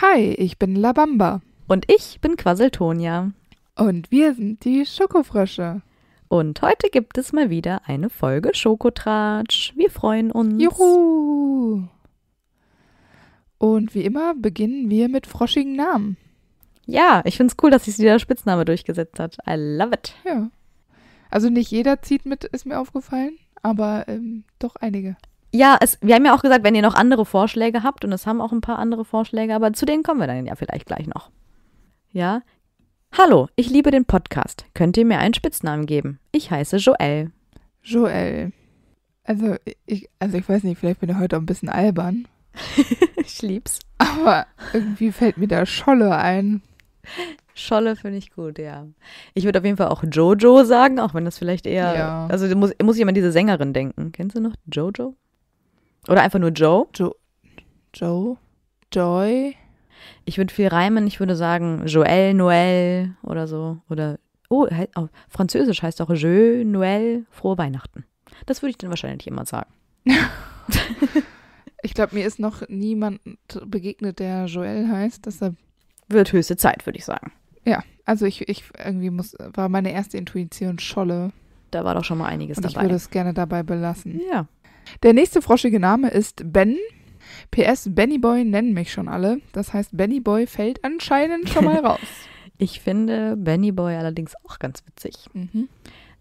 Hi, ich bin Labamba. Und ich bin Quasseltonia. Und wir sind die Schokofrösche. Und heute gibt es mal wieder eine Folge Schokotratsch. Wir freuen uns. Juhu! Und wie immer beginnen wir mit froschigen Namen. Ja, ich finde es cool, dass sich dieser Spitzname durchgesetzt hat. I love it. Ja. Also nicht jeder zieht mit, ist mir aufgefallen, aber ähm, doch einige. Ja, es, wir haben ja auch gesagt, wenn ihr noch andere Vorschläge habt, und es haben auch ein paar andere Vorschläge, aber zu denen kommen wir dann ja vielleicht gleich noch. Ja. Hallo, ich liebe den Podcast. Könnt ihr mir einen Spitznamen geben? Ich heiße Joelle. Joelle. Also ich, also ich weiß nicht, vielleicht bin ich heute auch ein bisschen albern, ich lieb's. Aber irgendwie fällt mir da Scholle ein. Scholle finde ich gut, ja. Ich würde auf jeden Fall auch Jojo sagen, auch wenn das vielleicht eher. Ja. Also muss, muss ich immer an diese Sängerin denken. Kennst du noch Jojo? Oder einfach nur Joe? Jo Joe? Joy? Ich würde viel reimen. Ich würde sagen Joel, Noel oder so. Oder. Oh, oh Französisch heißt auch Je, Noel, frohe Weihnachten. Das würde ich dann wahrscheinlich immer sagen. Ich glaube, mir ist noch niemand begegnet, der Joel heißt. Deshalb wird höchste Zeit, würde ich sagen. Ja, also ich, ich irgendwie muss, war meine erste Intuition Scholle. Da war doch schon mal einiges Und dabei. Ich würde es gerne dabei belassen. Ja. Der nächste froschige Name ist Ben. PS, Benny Boy nennen mich schon alle. Das heißt, Benny Boy fällt anscheinend schon mal raus. ich finde Benny Boy allerdings auch ganz witzig. Mhm.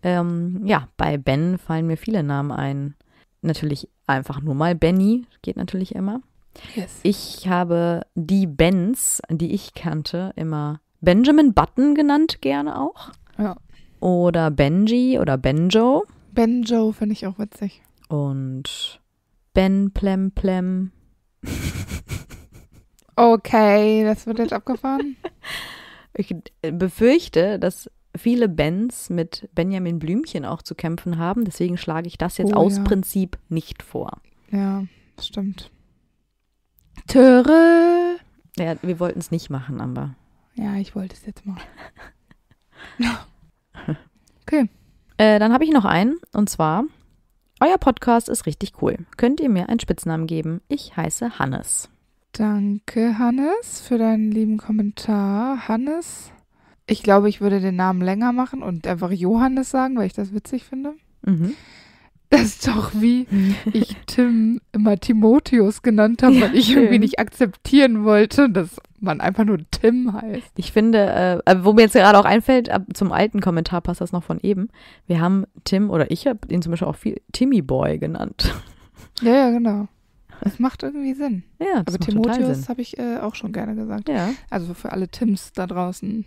Ähm, ja, bei Ben fallen mir viele Namen ein natürlich einfach nur mal Benny, geht natürlich immer. Yes. Ich habe die Bens, die ich kannte, immer Benjamin Button genannt, gerne auch. Ja. Oder Benji oder Benjo. Benjo finde ich auch witzig. Und Ben Plem Plem. okay, das wird jetzt abgefahren. Ich befürchte, dass viele Bands mit Benjamin Blümchen auch zu kämpfen haben. Deswegen schlage ich das jetzt oh, aus ja. Prinzip nicht vor. Ja, stimmt. Töre. Ja, wir wollten es nicht machen, Amber. Ja, ich wollte es jetzt machen. okay. Äh, dann habe ich noch einen, und zwar, euer Podcast ist richtig cool. Könnt ihr mir einen Spitznamen geben? Ich heiße Hannes. Danke, Hannes, für deinen lieben Kommentar. Hannes ich glaube, ich würde den Namen länger machen und einfach Johannes sagen, weil ich das witzig finde. Mhm. Das ist doch wie ich Tim immer Timotheus genannt habe, ja, ich irgendwie nicht akzeptieren wollte, dass man einfach nur Tim heißt. Ich finde, äh, äh, wo mir jetzt gerade auch einfällt, ab, zum alten Kommentar passt das noch von eben. Wir haben Tim oder ich habe ihn zum Beispiel auch viel Timmy Boy genannt. Ja, ja, genau. Das macht irgendwie Sinn. Ja, das Aber Timotheus habe ich äh, auch schon gerne gesagt. Ja. Also für alle Tims da draußen.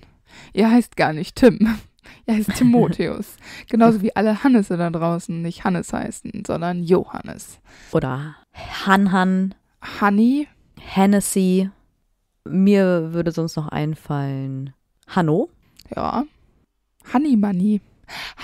Ihr heißt gar nicht Tim. Ihr heißt Timotheus. Genauso wie alle Hannese da draußen nicht Hannes heißen, sondern Johannes. Oder Hanhan. Honey. Hennessy. Mir würde sonst noch einfallen. Hanno. Ja. Honey Bunny.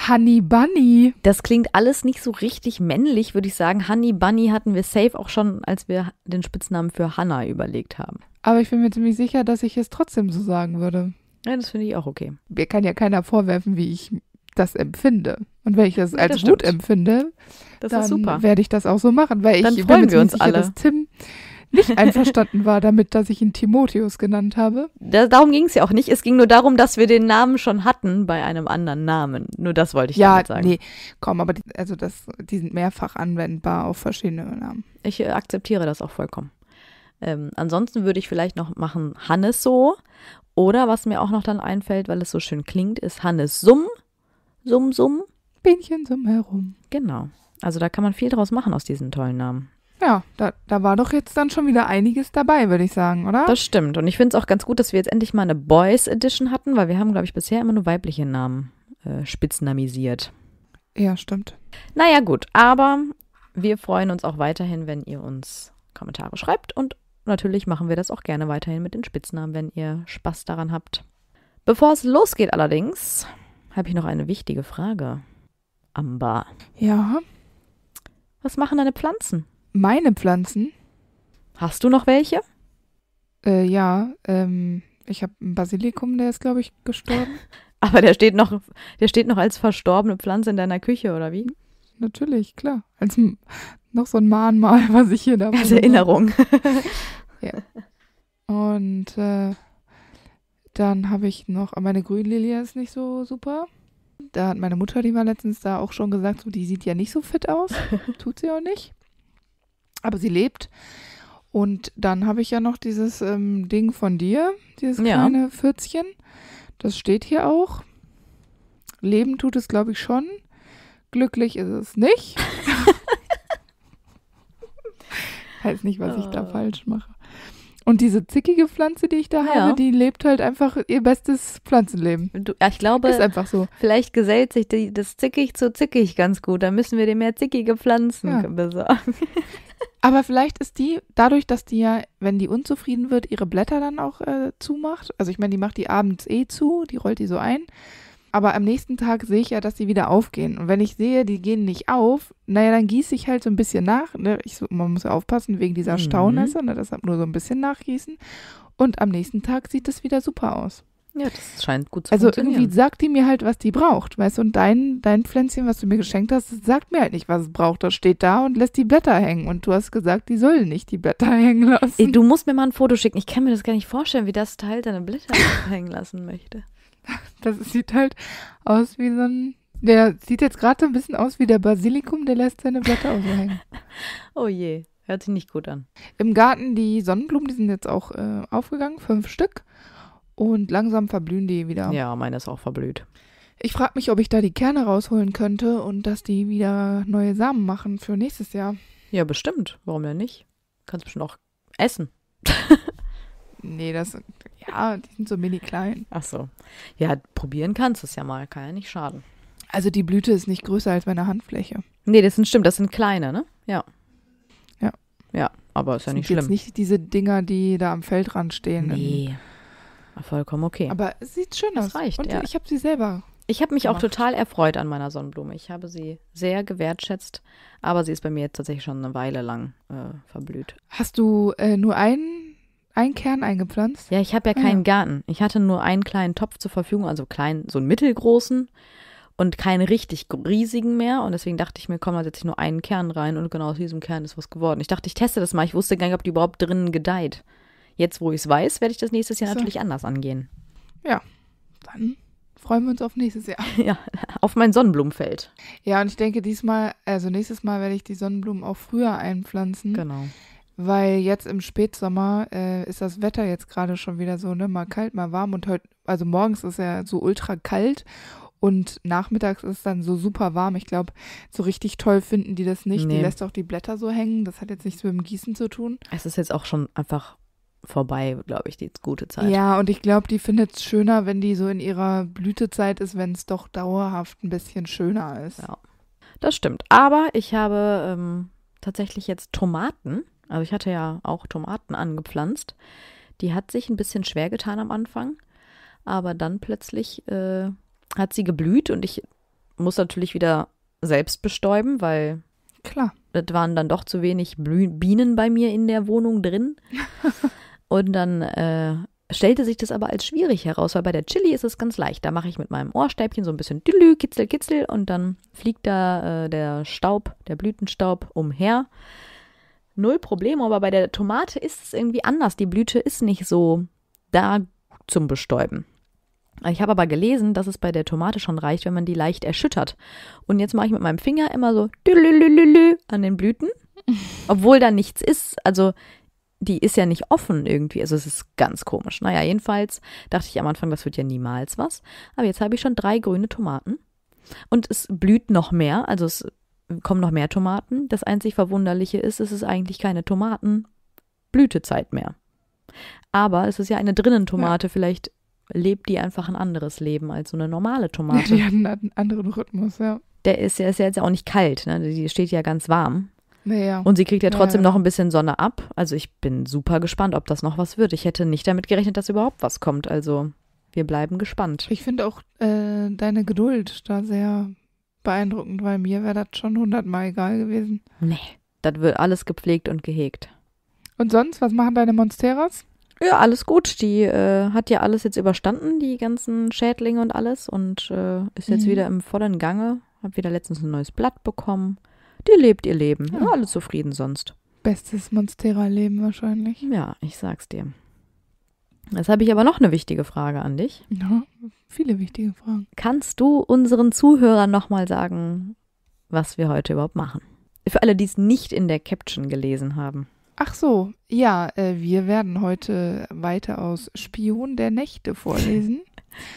Honey Bunny. Das klingt alles nicht so richtig männlich, würde ich sagen. Honey Bunny hatten wir safe auch schon, als wir den Spitznamen für Hannah überlegt haben. Aber ich bin mir ziemlich sicher, dass ich es trotzdem so sagen würde. Ja, das finde ich auch okay. Mir kann ja keiner vorwerfen, wie ich das empfinde. Und wenn ich das als das gut empfinde, das dann werde ich das auch so machen, weil dann ich freuen wir uns sicher, alle. dass Tim nicht einverstanden war damit, dass ich ihn Timotheus genannt habe. Da, darum ging es ja auch nicht. Es ging nur darum, dass wir den Namen schon hatten bei einem anderen Namen. Nur das wollte ich ja, sagen. Ja, nee, komm, aber die, also das, die sind mehrfach anwendbar auf verschiedene Namen. Ich äh, akzeptiere das auch vollkommen. Ähm, ansonsten würde ich vielleicht noch machen Hannes so. Oder was mir auch noch dann einfällt, weil es so schön klingt, ist Hannes Summ. Summ, Summ. Bienchen Summ herum. Genau. Also da kann man viel draus machen aus diesen tollen Namen. Ja, da, da war doch jetzt dann schon wieder einiges dabei, würde ich sagen, oder? Das stimmt. Und ich finde es auch ganz gut, dass wir jetzt endlich mal eine Boys Edition hatten, weil wir haben, glaube ich, bisher immer nur weibliche Namen äh, spitznamisiert. Ja, stimmt. Naja, gut. Aber wir freuen uns auch weiterhin, wenn ihr uns Kommentare schreibt und natürlich machen wir das auch gerne weiterhin mit den Spitznamen, wenn ihr Spaß daran habt. Bevor es losgeht allerdings, habe ich noch eine wichtige Frage. Amber. Ja. Was machen deine Pflanzen? Meine Pflanzen? Hast du noch welche? Äh, ja, ähm, ich habe ein Basilikum, der ist, glaube ich, gestorben. Aber der steht noch, der steht noch als verstorbene Pflanze in deiner Küche, oder wie? natürlich, klar. Als noch so ein Mahnmal, was ich hier dabei Als Erinnerung. ja. Und äh, dann habe ich noch, ah, meine Grünlilie ist nicht so super. Da hat meine Mutter, die war letztens da, auch schon gesagt, so, die sieht ja nicht so fit aus. Tut sie auch nicht. Aber sie lebt. Und dann habe ich ja noch dieses ähm, Ding von dir, dieses kleine ja. Pfürzchen. Das steht hier auch. Leben tut es, glaube ich, schon. Glücklich ist es nicht. weiß nicht, was ich da ah. falsch mache. Und diese zickige Pflanze, die ich da ja. habe, die lebt halt einfach ihr bestes Pflanzenleben. Du, ja, ich glaube, ist einfach so. Vielleicht gesellt sich die, das zickig zu zickig ganz gut. Da müssen wir dir mehr zickige Pflanzen ja. besorgen. Aber vielleicht ist die, dadurch, dass die ja, wenn die unzufrieden wird, ihre Blätter dann auch äh, zumacht. Also ich meine, die macht die abends eh zu, die rollt die so ein aber am nächsten Tag sehe ich ja, dass sie wieder aufgehen. Und wenn ich sehe, die gehen nicht auf, naja, dann gieße ich halt so ein bisschen nach. Ne? Ich, man muss ja aufpassen wegen dieser mhm. Staunässe, ne? deshalb nur so ein bisschen nachgießen. Und am nächsten Tag sieht das wieder super aus. Ja, das scheint gut zu also Also irgendwie sagt die mir halt, was die braucht, weißt du? Und dein, dein Pflänzchen, was du mir geschenkt hast, sagt mir halt nicht, was es braucht. Das steht da und lässt die Blätter hängen. Und du hast gesagt, die sollen nicht die Blätter hängen lassen. Ey, du musst mir mal ein Foto schicken. Ich kann mir das gar nicht vorstellen, wie das Teil deine Blätter hängen lassen möchte. Das sieht halt aus wie so ein. Der sieht jetzt gerade so ein bisschen aus wie der Basilikum, der lässt seine Blätter aushängen. oh je, hört sich nicht gut an. Im Garten die Sonnenblumen, die sind jetzt auch äh, aufgegangen, fünf Stück. Und langsam verblühen die wieder. Ja, meine ist auch verblüht. Ich frage mich, ob ich da die Kerne rausholen könnte und dass die wieder neue Samen machen für nächstes Jahr. Ja, bestimmt. Warum denn nicht? Kannst bestimmt auch essen. nee, das ja, die sind so mini klein. Ach so. Ja, probieren kannst du es ja mal, kann ja nicht schaden. Also die Blüte ist nicht größer als meine Handfläche. Nee, das sind stimmt, das sind kleine, ne? Ja. Ja. Ja, aber ist das ja nicht sind schlimm. Jetzt nicht diese Dinger, die da am Feldrand stehen. Nee. Vollkommen okay. Aber es sieht schön aus. das Reicht, Und ja. ich habe sie selber. Ich habe mich gemacht. auch total erfreut an meiner Sonnenblume. Ich habe sie sehr gewertschätzt, aber sie ist bei mir jetzt tatsächlich schon eine Weile lang äh, verblüht. Hast du äh, nur einen ein Kern eingepflanzt? Ja, ich habe ja ah, keinen ja. Garten. Ich hatte nur einen kleinen Topf zur Verfügung, also kleinen, so einen mittelgroßen und keinen richtig riesigen mehr. Und deswegen dachte ich mir, komm, da setze ich nur einen Kern rein und genau aus diesem Kern ist was geworden. Ich dachte, ich teste das mal. Ich wusste gar nicht, ob die überhaupt drinnen gedeiht. Jetzt, wo ich es weiß, werde ich das nächstes Jahr so. natürlich anders angehen. Ja, dann freuen wir uns auf nächstes Jahr. Ja, auf mein Sonnenblumenfeld. Ja, und ich denke, diesmal, also nächstes Mal werde ich die Sonnenblumen auch früher einpflanzen. Genau weil jetzt im Spätsommer äh, ist das Wetter jetzt gerade schon wieder so, ne, mal kalt, mal warm und heute, also morgens ist ja so ultra kalt und nachmittags ist dann so super warm. Ich glaube, so richtig toll finden die das nicht. Nee. Die lässt auch die Blätter so hängen. Das hat jetzt nichts mit dem Gießen zu tun. Es ist jetzt auch schon einfach vorbei, glaube ich, die gute Zeit. Ja, und ich glaube, die findet es schöner, wenn die so in ihrer Blütezeit ist, wenn es doch dauerhaft ein bisschen schöner ist. Ja, das stimmt. Aber ich habe ähm, tatsächlich jetzt Tomaten also ich hatte ja auch Tomaten angepflanzt. Die hat sich ein bisschen schwer getan am Anfang, aber dann plötzlich äh, hat sie geblüht und ich muss natürlich wieder selbst bestäuben, weil klar, das waren dann doch zu wenig Blü Bienen bei mir in der Wohnung drin. und dann äh, stellte sich das aber als schwierig heraus, weil bei der Chili ist es ganz leicht. Da mache ich mit meinem Ohrstäbchen so ein bisschen Dülü, kitzel, kitzel und dann fliegt da äh, der Staub, der Blütenstaub umher null Probleme, aber bei der Tomate ist es irgendwie anders. Die Blüte ist nicht so da zum Bestäuben. Ich habe aber gelesen, dass es bei der Tomate schon reicht, wenn man die leicht erschüttert. Und jetzt mache ich mit meinem Finger immer so an den Blüten, obwohl da nichts ist. Also die ist ja nicht offen irgendwie. Also es ist ganz komisch. Naja, jedenfalls dachte ich am Anfang, das wird ja niemals was. Aber jetzt habe ich schon drei grüne Tomaten. Und es blüht noch mehr. Also es kommen noch mehr Tomaten. Das einzig Verwunderliche ist, es ist eigentlich keine Tomatenblütezeit mehr. Aber es ist ja eine Drinnentomate, ja. vielleicht lebt die einfach ein anderes Leben als so eine normale Tomate. Ja, die hat einen anderen Rhythmus, ja. Der ist, ja, ist ja jetzt auch nicht kalt, ne? die steht ja ganz warm. Ja. Und sie kriegt ja trotzdem ja, noch ein bisschen Sonne ab. Also ich bin super gespannt, ob das noch was wird. Ich hätte nicht damit gerechnet, dass überhaupt was kommt. Also wir bleiben gespannt. Ich finde auch äh, deine Geduld da sehr beeindruckend, weil mir wäre das schon hundertmal egal gewesen. Nee, das wird alles gepflegt und gehegt. Und sonst, was machen deine Monsteras? Ja, alles gut. Die äh, hat ja alles jetzt überstanden, die ganzen Schädlinge und alles und äh, ist jetzt mhm. wieder im vollen Gange. Hab wieder letztens ein neues Blatt bekommen. Die lebt ihr Leben. Ja. Ja, alle zufrieden sonst. Bestes Monstera-Leben wahrscheinlich. Ja, ich sag's dir. Jetzt habe ich aber noch eine wichtige Frage an dich. Ja, viele wichtige Fragen. Kannst du unseren Zuhörern nochmal sagen, was wir heute überhaupt machen? Für alle, die es nicht in der Caption gelesen haben. Ach so, ja, äh, wir werden heute weiter aus Spion der Nächte vorlesen.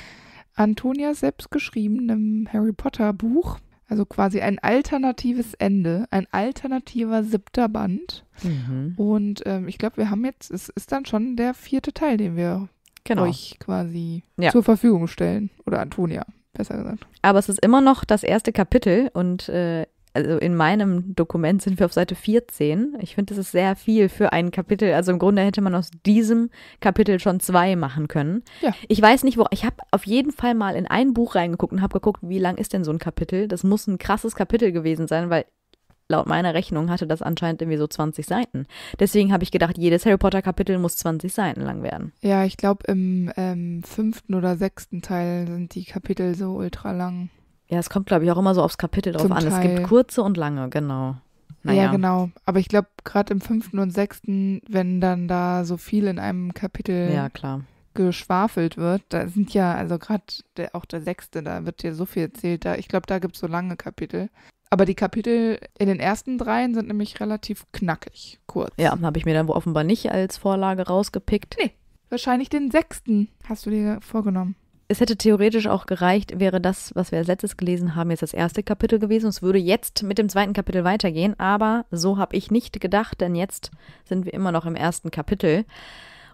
Antonias selbstgeschriebenem Harry Potter Buch. Also quasi ein alternatives Ende, ein alternativer siebter Band. Mhm. Und ähm, ich glaube, wir haben jetzt, es ist dann schon der vierte Teil, den wir genau. euch quasi ja. zur Verfügung stellen. Oder Antonia, besser gesagt. Aber es ist immer noch das erste Kapitel und äh, also in meinem Dokument sind wir auf Seite 14. Ich finde, das ist sehr viel für ein Kapitel. Also im Grunde hätte man aus diesem Kapitel schon zwei machen können. Ja. Ich weiß nicht, wo. Ich habe auf jeden Fall mal in ein Buch reingeguckt und habe geguckt, wie lang ist denn so ein Kapitel? Das muss ein krasses Kapitel gewesen sein, weil laut meiner Rechnung hatte das anscheinend irgendwie so 20 Seiten. Deswegen habe ich gedacht, jedes Harry Potter Kapitel muss 20 Seiten lang werden. Ja, ich glaube, im ähm, fünften oder sechsten Teil sind die Kapitel so ultra lang. Ja, es kommt, glaube ich, auch immer so aufs Kapitel drauf Zum an. Teil. Es gibt kurze und lange, genau. Naja. Ja, genau. Aber ich glaube, gerade im fünften und sechsten, wenn dann da so viel in einem Kapitel ja, klar. geschwafelt wird, da sind ja, also gerade auch der sechste, da wird dir so viel erzählt. Da, ich glaube, da gibt es so lange Kapitel. Aber die Kapitel in den ersten dreien sind nämlich relativ knackig, kurz. Ja, habe ich mir dann offenbar nicht als Vorlage rausgepickt. Nee, wahrscheinlich den sechsten hast du dir vorgenommen es hätte theoretisch auch gereicht, wäre das, was wir als letztes gelesen haben, jetzt das erste Kapitel gewesen. Es würde jetzt mit dem zweiten Kapitel weitergehen, aber so habe ich nicht gedacht, denn jetzt sind wir immer noch im ersten Kapitel.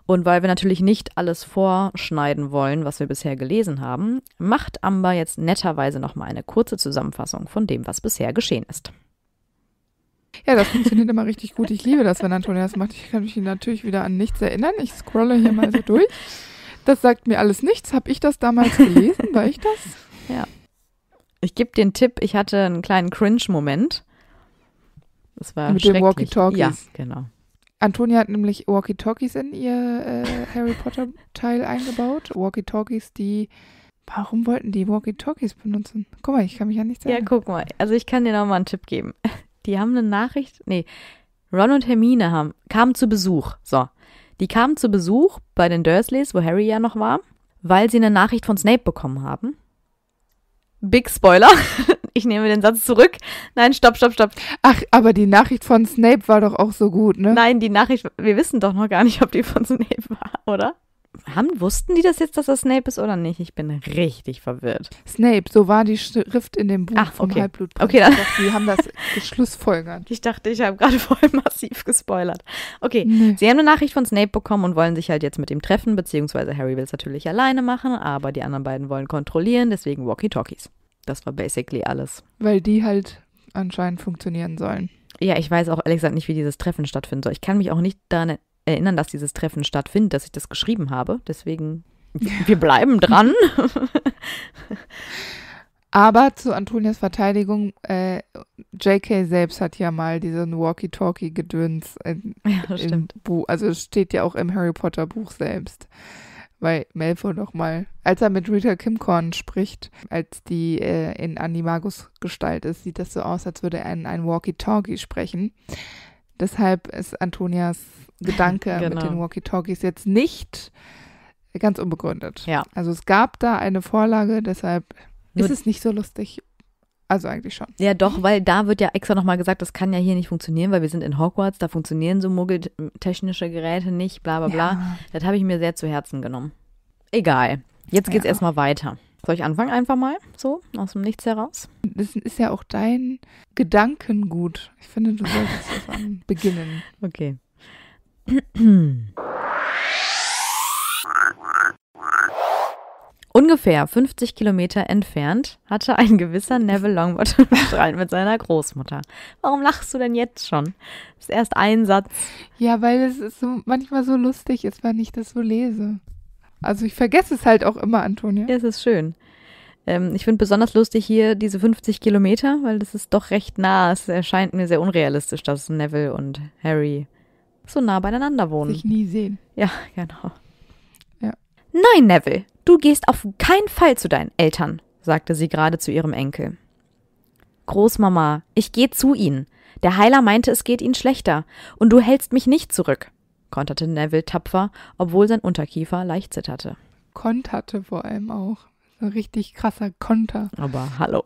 Und weil wir natürlich nicht alles vorschneiden wollen, was wir bisher gelesen haben, macht Amber jetzt netterweise nochmal eine kurze Zusammenfassung von dem, was bisher geschehen ist. Ja, das funktioniert immer richtig gut. Ich liebe das, wenn Antonia das macht. Ich kann mich natürlich wieder an nichts erinnern. Ich scrolle hier mal so durch. Das sagt mir alles nichts. Habe ich das damals gelesen? War ich das? Ja. Ich gebe den Tipp, ich hatte einen kleinen Cringe-Moment. Das war Mit den Walkie-Talkies. Ja, genau. Antonia hat nämlich Walkie-Talkies in ihr äh, Harry Potter-Teil eingebaut. Walkie-Talkies, die. Warum wollten die Walkie-Talkies benutzen? Guck mal, ich kann mich ja nicht sagen. Ja, guck mal. Also, ich kann dir nochmal einen Tipp geben. Die haben eine Nachricht. Nee. Ron und Hermine haben, kamen zu Besuch. So. Die kamen zu Besuch bei den Dursleys, wo Harry ja noch war, weil sie eine Nachricht von Snape bekommen haben. Big Spoiler. Ich nehme den Satz zurück. Nein, stopp, stopp, stopp. Ach, aber die Nachricht von Snape war doch auch so gut, ne? Nein, die Nachricht, wir wissen doch noch gar nicht, ob die von Snape war, oder? haben, wussten die das jetzt, dass das Snape ist oder nicht? Ich bin richtig verwirrt. Snape, so war die Schrift in dem Buch Ach, vom okay. Halbblutprinz. Okay, dann. die haben das geschlussfolgert. Ich dachte, ich habe gerade voll massiv gespoilert. Okay, nee. sie haben eine Nachricht von Snape bekommen und wollen sich halt jetzt mit ihm treffen, beziehungsweise Harry will es natürlich alleine machen, aber die anderen beiden wollen kontrollieren, deswegen Walkie-Talkies. Das war basically alles. Weil die halt anscheinend funktionieren sollen. Ja, ich weiß auch ehrlich gesagt nicht, wie dieses Treffen stattfinden soll. Ich kann mich auch nicht daran erinnern, dass dieses Treffen stattfindet, dass ich das geschrieben habe. Deswegen, wir bleiben dran. Aber zu Antonias Verteidigung, äh, JK selbst hat ja mal diesen Walkie-Talkie-Gedöns. Ja, stimmt. Buch, also es steht ja auch im Harry Potter-Buch selbst. Weil Malfoy noch mal, als er mit Rita Kimcorn spricht, als die äh, in Animagus Gestalt ist, sieht das so aus, als würde er in ein Walkie-Talkie sprechen. Deshalb ist Antonias Gedanke genau. mit den genau. Walkie-Talkies jetzt nicht ganz unbegründet. Ja. Also es gab da eine Vorlage, deshalb Nur ist es nicht so lustig. Also eigentlich schon. Ja, doch, weil da wird ja extra nochmal gesagt, das kann ja hier nicht funktionieren, weil wir sind in Hogwarts, da funktionieren so muggeltechnische Geräte nicht, bla bla bla. Das habe ich mir sehr zu Herzen genommen. Egal. Jetzt geht's ja. erstmal weiter. Soll ich anfangen einfach mal? So, aus dem Nichts heraus? Das ist ja auch dein Gedankengut. Ich finde, du solltest das an beginnen. Okay. Ungefähr 50 Kilometer entfernt hatte ein gewisser Neville Longbottom Streit mit seiner Großmutter. Warum lachst du denn jetzt schon? Das ist erst ein Satz. Ja, weil es so, manchmal so lustig ist, wenn ich das so lese. Also ich vergesse es halt auch immer, Antonia. Ja, es ist schön. Ähm, ich finde besonders lustig hier diese 50 Kilometer, weil das ist doch recht nah. Es erscheint mir sehr unrealistisch, dass Neville und Harry so nah beieinander wohnen. Sich nie sehen. Ja, genau. Ja. Nein, Neville, du gehst auf keinen Fall zu deinen Eltern, sagte sie gerade zu ihrem Enkel. Großmama, ich gehe zu ihnen. Der Heiler meinte, es geht ihnen schlechter, und du hältst mich nicht zurück konterte Neville tapfer, obwohl sein Unterkiefer leicht zitterte. Konterte vor allem auch. So richtig krasser Konter. Aber hallo.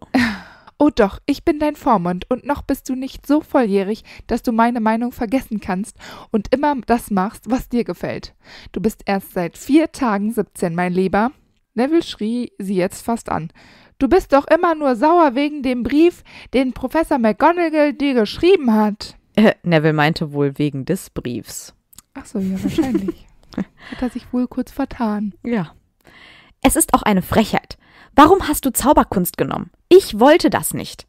Oh doch, ich bin dein Vormund und noch bist du nicht so volljährig, dass du meine Meinung vergessen kannst und immer das machst, was dir gefällt. Du bist erst seit vier Tagen 17, mein Lieber. Neville schrie sie jetzt fast an. Du bist doch immer nur sauer wegen dem Brief, den Professor McGonagall dir geschrieben hat. Äh, Neville meinte wohl wegen des Briefs. Ach so, ja, wahrscheinlich. Hat er sich wohl kurz vertan. Ja. Es ist auch eine Frechheit. Warum hast du Zauberkunst genommen? Ich wollte das nicht.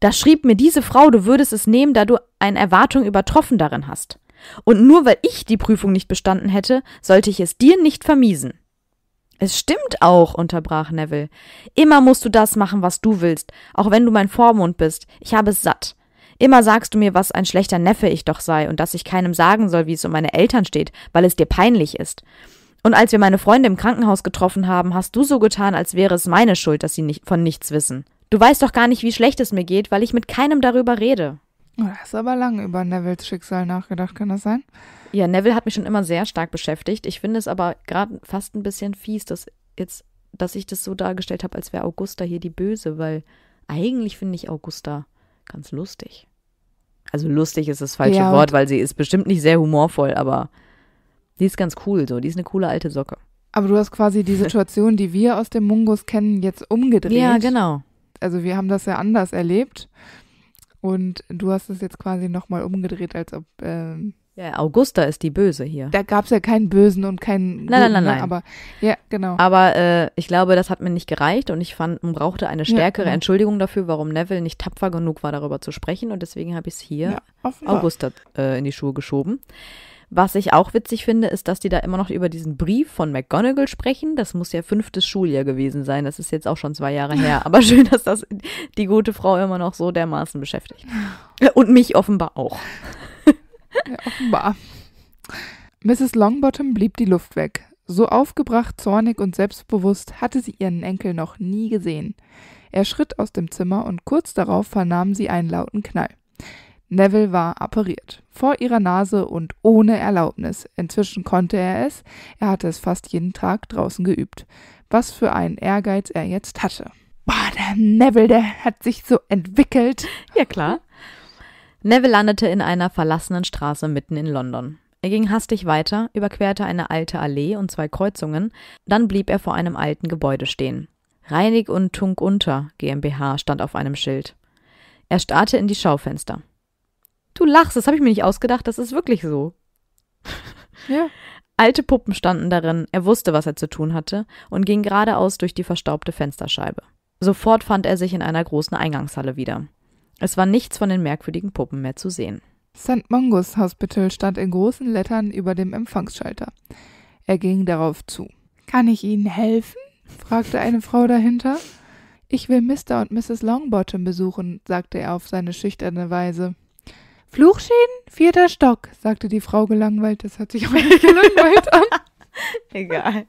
Da schrieb mir diese Frau, du würdest es nehmen, da du eine Erwartung übertroffen darin hast. Und nur weil ich die Prüfung nicht bestanden hätte, sollte ich es dir nicht vermiesen. Es stimmt auch, unterbrach Neville. Immer musst du das machen, was du willst, auch wenn du mein Vormund bist. Ich habe es satt. Immer sagst du mir, was ein schlechter Neffe ich doch sei und dass ich keinem sagen soll, wie es um meine Eltern steht, weil es dir peinlich ist. Und als wir meine Freunde im Krankenhaus getroffen haben, hast du so getan, als wäre es meine Schuld, dass sie nicht, von nichts wissen. Du weißt doch gar nicht, wie schlecht es mir geht, weil ich mit keinem darüber rede. Du hast aber lange über Nevilles Schicksal nachgedacht, kann das sein? Ja, Neville hat mich schon immer sehr stark beschäftigt. Ich finde es aber gerade fast ein bisschen fies, dass jetzt, dass ich das so dargestellt habe, als wäre Augusta hier die Böse, weil eigentlich finde ich Augusta ganz lustig also lustig ist das falsche ja, Wort, weil sie ist bestimmt nicht sehr humorvoll, aber die ist ganz cool so, die ist eine coole alte Socke. Aber du hast quasi die Situation, die wir aus dem Mungus kennen, jetzt umgedreht. Ja, genau. Also wir haben das ja anders erlebt und du hast es jetzt quasi nochmal umgedreht, als ob ähm, ja, Augusta ist die Böse hier. Da gab es ja keinen Bösen und keinen. Nein, Guten, nein, ne? nein, nein. Aber ja, genau. Aber äh, ich glaube, das hat mir nicht gereicht und ich fand, man brauchte eine stärkere ja. Entschuldigung dafür, warum Neville nicht tapfer genug war, darüber zu sprechen. Und deswegen habe ich es hier ja, Augusta äh, in die Schuhe geschoben. Was ich auch witzig finde, ist, dass die da immer noch über diesen Brief von McGonagall sprechen. Das muss ja fünftes Schuljahr gewesen sein. Das ist jetzt auch schon zwei Jahre her. Aber schön, dass das die gute Frau immer noch so dermaßen beschäftigt. Und mich offenbar auch. Ja, offenbar. Mrs. Longbottom blieb die Luft weg. So aufgebracht, zornig und selbstbewusst hatte sie ihren Enkel noch nie gesehen. Er schritt aus dem Zimmer und kurz darauf vernahm sie einen lauten Knall. Neville war appariert. Vor ihrer Nase und ohne Erlaubnis. Inzwischen konnte er es. Er hatte es fast jeden Tag draußen geübt. Was für einen Ehrgeiz er jetzt hatte. Boah, der Neville, der hat sich so entwickelt. Ja, klar. Neville landete in einer verlassenen Straße mitten in London. Er ging hastig weiter, überquerte eine alte Allee und zwei Kreuzungen, dann blieb er vor einem alten Gebäude stehen. Reinig und Tunk Unter GmbH stand auf einem Schild. Er starrte in die Schaufenster. Du lachst, das habe ich mir nicht ausgedacht, das ist wirklich so. ja. Alte Puppen standen darin, er wusste, was er zu tun hatte, und ging geradeaus durch die verstaubte Fensterscheibe. Sofort fand er sich in einer großen Eingangshalle wieder. Es war nichts von den merkwürdigen Puppen mehr zu sehen. St. Mungus Hospital stand in großen Lettern über dem Empfangsschalter. Er ging darauf zu. Kann ich Ihnen helfen? fragte eine Frau dahinter. Ich will Mr. und Mrs. Longbottom besuchen, sagte er auf seine schüchterne Weise. Fluchschäden? Vierter Stock, sagte die Frau gelangweilt. Das hört sich auch nicht gelangweilt an. Egal.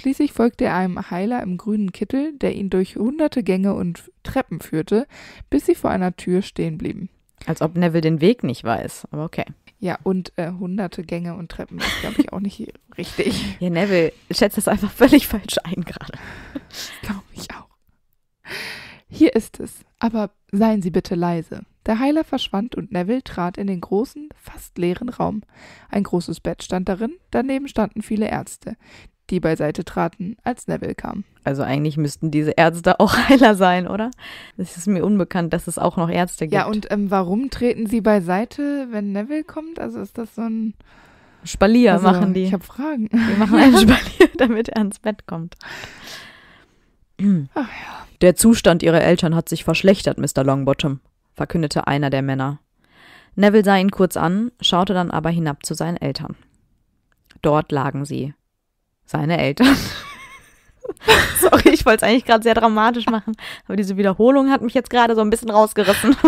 Schließlich folgte er einem Heiler im grünen Kittel, der ihn durch hunderte Gänge und Treppen führte, bis sie vor einer Tür stehen blieben. Als ob Neville den Weg nicht weiß, aber okay. Ja, und äh, hunderte Gänge und Treppen ist, glaube ich, auch nicht richtig. Ja, Neville schätzt das einfach völlig falsch ein gerade. Glaube ich auch. Hier ist es, aber seien Sie bitte leise. Der Heiler verschwand und Neville trat in den großen, fast leeren Raum. Ein großes Bett stand darin, daneben standen viele Ärzte die beiseite traten, als Neville kam. Also eigentlich müssten diese Ärzte auch Heiler sein, oder? Es ist mir unbekannt, dass es auch noch Ärzte gibt. Ja, und ähm, warum treten sie beiseite, wenn Neville kommt? Also ist das so ein Spalier also, machen die. Ich habe Fragen. Die machen einen Spalier, damit er ins Bett kommt. Ach ja. Der Zustand ihrer Eltern hat sich verschlechtert, Mr. Longbottom, verkündete einer der Männer. Neville sah ihn kurz an, schaute dann aber hinab zu seinen Eltern. Dort lagen sie, seine Eltern. Sorry, ich wollte es eigentlich gerade sehr dramatisch machen, aber diese Wiederholung hat mich jetzt gerade so ein bisschen rausgerissen.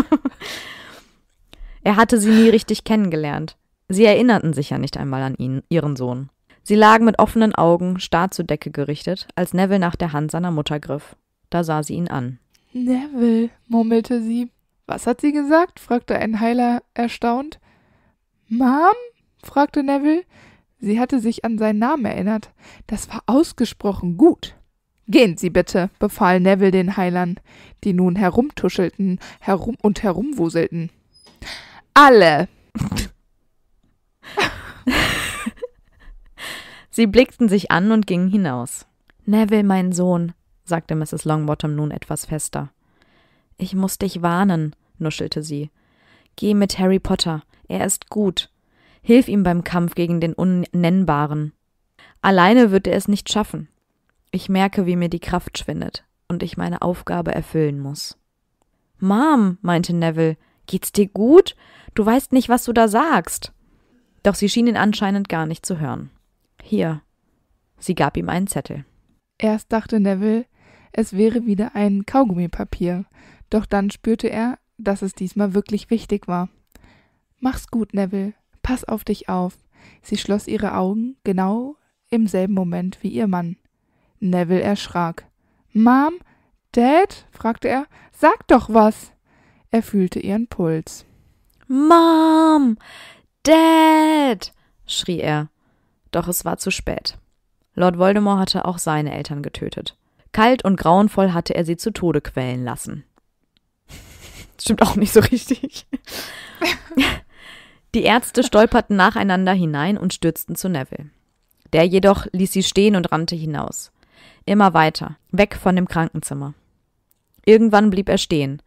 er hatte sie nie richtig kennengelernt. Sie erinnerten sich ja nicht einmal an ihn, ihren Sohn. Sie lagen mit offenen Augen, starr zur Decke gerichtet, als Neville nach der Hand seiner Mutter griff. Da sah sie ihn an. Neville, murmelte sie. Was hat sie gesagt? fragte ein Heiler erstaunt. Mom? fragte Neville. Sie hatte sich an seinen Namen erinnert. Das war ausgesprochen gut. Gehen Sie bitte, befahl Neville den Heilern, die nun herumtuschelten herum und herumwuselten. Alle! Sie blickten sich an und gingen hinaus. Neville, mein Sohn, sagte Mrs. Longbottom nun etwas fester. Ich muss dich warnen, nuschelte sie. Geh mit Harry Potter. Er ist gut. Hilf ihm beim Kampf gegen den Unnennbaren. Alleine wird er es nicht schaffen. Ich merke, wie mir die Kraft schwindet und ich meine Aufgabe erfüllen muss. Mom, meinte Neville, geht's dir gut? Du weißt nicht, was du da sagst. Doch sie schien ihn anscheinend gar nicht zu hören. Hier. Sie gab ihm einen Zettel. Erst dachte Neville, es wäre wieder ein Kaugummipapier, doch dann spürte er, dass es diesmal wirklich wichtig war. Mach's gut, Neville, Pass auf dich auf. Sie schloss ihre Augen genau im selben Moment wie ihr Mann. Neville erschrak. Mom? Dad? fragte er. Sag doch was. Er fühlte ihren Puls. Mom! Dad! schrie er. Doch es war zu spät. Lord Voldemort hatte auch seine Eltern getötet. Kalt und grauenvoll hatte er sie zu Tode quälen lassen. Stimmt auch nicht so richtig. Die Ärzte stolperten nacheinander hinein und stürzten zu Neville. Der jedoch ließ sie stehen und rannte hinaus. Immer weiter, weg von dem Krankenzimmer. Irgendwann blieb er stehen.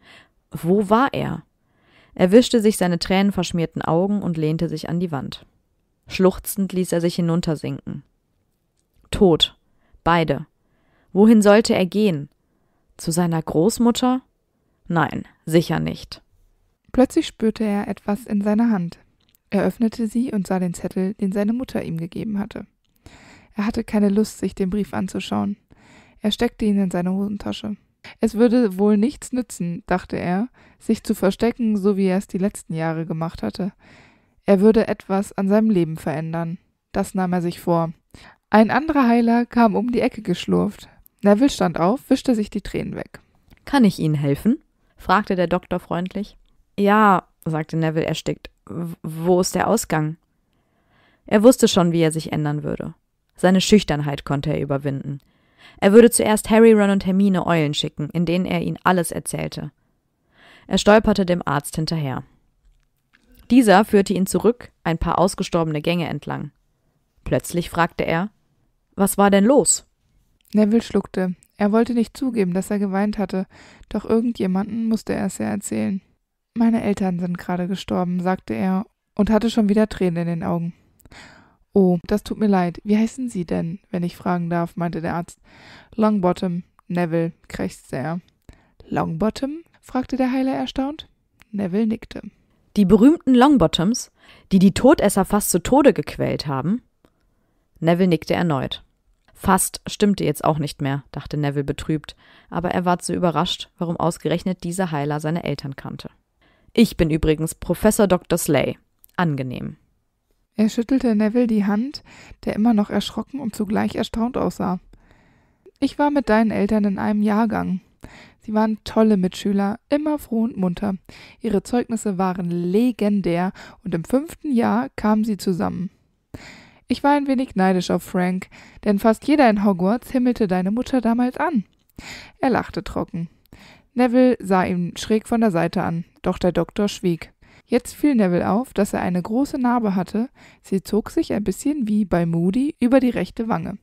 Wo war er? Er wischte sich seine tränenverschmierten Augen und lehnte sich an die Wand. Schluchzend ließ er sich hinuntersinken. Tot. Beide. Wohin sollte er gehen? Zu seiner Großmutter? Nein, sicher nicht. Plötzlich spürte er etwas in seiner Hand. Er öffnete sie und sah den Zettel, den seine Mutter ihm gegeben hatte. Er hatte keine Lust, sich den Brief anzuschauen. Er steckte ihn in seine Hosentasche. Es würde wohl nichts nützen, dachte er, sich zu verstecken, so wie er es die letzten Jahre gemacht hatte. Er würde etwas an seinem Leben verändern. Das nahm er sich vor. Ein anderer Heiler kam um die Ecke geschlurft. Neville stand auf, wischte sich die Tränen weg. Kann ich Ihnen helfen? fragte der Doktor freundlich. Ja, sagte Neville erstickt, wo ist der Ausgang? Er wusste schon, wie er sich ändern würde. Seine Schüchternheit konnte er überwinden. Er würde zuerst Harry, Ron und Hermine Eulen schicken, in denen er ihnen alles erzählte. Er stolperte dem Arzt hinterher. Dieser führte ihn zurück, ein paar ausgestorbene Gänge entlang. Plötzlich fragte er, was war denn los? Neville schluckte. Er wollte nicht zugeben, dass er geweint hatte, doch irgendjemanden musste er es ja erzählen. Meine Eltern sind gerade gestorben, sagte er und hatte schon wieder Tränen in den Augen. Oh, das tut mir leid. Wie heißen Sie denn, wenn ich fragen darf? meinte der Arzt. Longbottom, Neville, krächzte er. Longbottom? fragte der Heiler erstaunt. Neville nickte. Die berühmten Longbottoms, die die Todesser fast zu Tode gequält haben? Neville nickte erneut. Fast stimmte jetzt auch nicht mehr, dachte Neville betrübt, aber er war zu überrascht, warum ausgerechnet dieser Heiler seine Eltern kannte. Ich bin übrigens Professor Dr. Slay. Angenehm. Er schüttelte Neville die Hand, der immer noch erschrocken und zugleich erstaunt aussah. Ich war mit deinen Eltern in einem Jahrgang. Sie waren tolle Mitschüler, immer froh und munter. Ihre Zeugnisse waren legendär und im fünften Jahr kamen sie zusammen. Ich war ein wenig neidisch auf Frank, denn fast jeder in Hogwarts himmelte deine Mutter damals an. Er lachte trocken. Neville sah ihn schräg von der Seite an, doch der Doktor schwieg. Jetzt fiel Neville auf, dass er eine große Narbe hatte, sie zog sich ein bisschen wie bei Moody über die rechte Wange.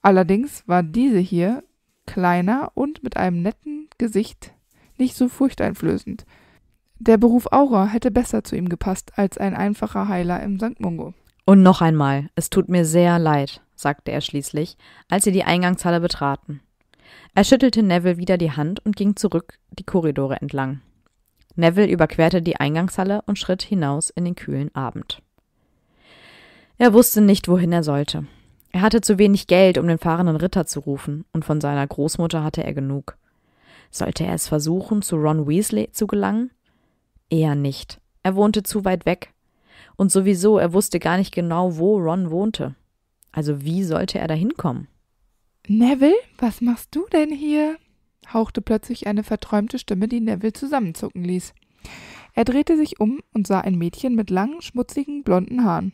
Allerdings war diese hier kleiner und mit einem netten Gesicht nicht so furchteinflößend. Der Beruf Aura hätte besser zu ihm gepasst als ein einfacher Heiler im St. Mungo. Und noch einmal, es tut mir sehr leid, sagte er schließlich, als sie die Eingangshalle betraten. Er schüttelte Neville wieder die Hand und ging zurück die Korridore entlang. Neville überquerte die Eingangshalle und schritt hinaus in den kühlen Abend. Er wusste nicht, wohin er sollte. Er hatte zu wenig Geld, um den fahrenden Ritter zu rufen, und von seiner Großmutter hatte er genug. Sollte er es versuchen, zu Ron Weasley zu gelangen? Eher nicht. Er wohnte zu weit weg. Und sowieso, er wusste gar nicht genau, wo Ron wohnte. Also wie sollte er da hinkommen? Neville, was machst du denn hier? hauchte plötzlich eine verträumte Stimme, die Neville zusammenzucken ließ. Er drehte sich um und sah ein Mädchen mit langen, schmutzigen, blonden Haaren.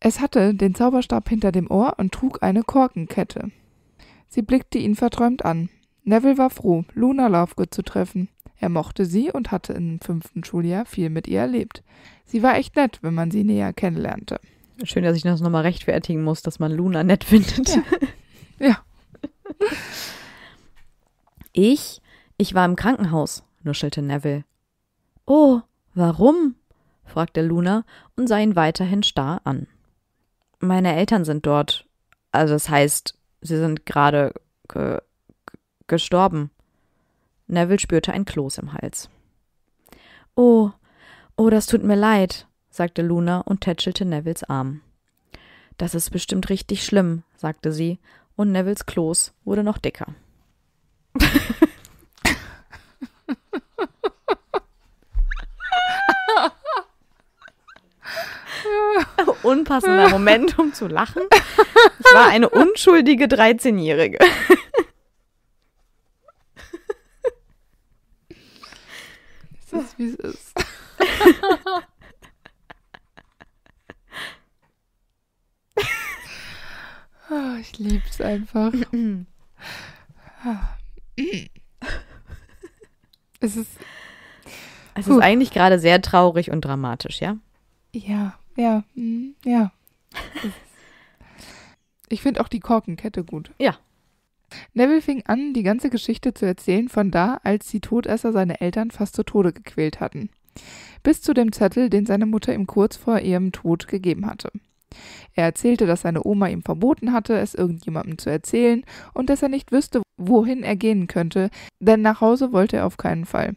Es hatte den Zauberstab hinter dem Ohr und trug eine Korkenkette. Sie blickte ihn verträumt an. Neville war froh, Luna Lovegood zu treffen. Er mochte sie und hatte im fünften Schuljahr viel mit ihr erlebt. Sie war echt nett, wenn man sie näher kennenlernte. Schön, dass ich das nochmal rechtfertigen muss, dass man Luna nett findet. Ja. ja ich? Ich war im Krankenhaus, nuschelte Neville. Oh, warum? fragte Luna und sah ihn weiterhin starr an. Meine Eltern sind dort. Also das heißt, sie sind gerade ge gestorben. Neville spürte ein Kloß im Hals. Oh, oh, das tut mir leid, sagte Luna und tätschelte Nevilles Arm. Das ist bestimmt richtig schlimm, sagte sie und Nevils Kloß wurde noch dicker. Unpassender Moment, um zu lachen. Ich war eine unschuldige 13-Jährige. Das ist, wie es ist. Oh, ich lieb's einfach. es ist. Es ist eigentlich gerade sehr traurig und dramatisch, ja? Ja, ja, hm, ja. ich finde auch die Korkenkette gut. Ja. Neville fing an, die ganze Geschichte zu erzählen von da, als die Todesser seine Eltern fast zu Tode gequält hatten. Bis zu dem Zettel, den seine Mutter ihm kurz vor ihrem Tod gegeben hatte. Er erzählte, dass seine Oma ihm verboten hatte, es irgendjemandem zu erzählen und dass er nicht wüsste, wohin er gehen könnte, denn nach Hause wollte er auf keinen Fall.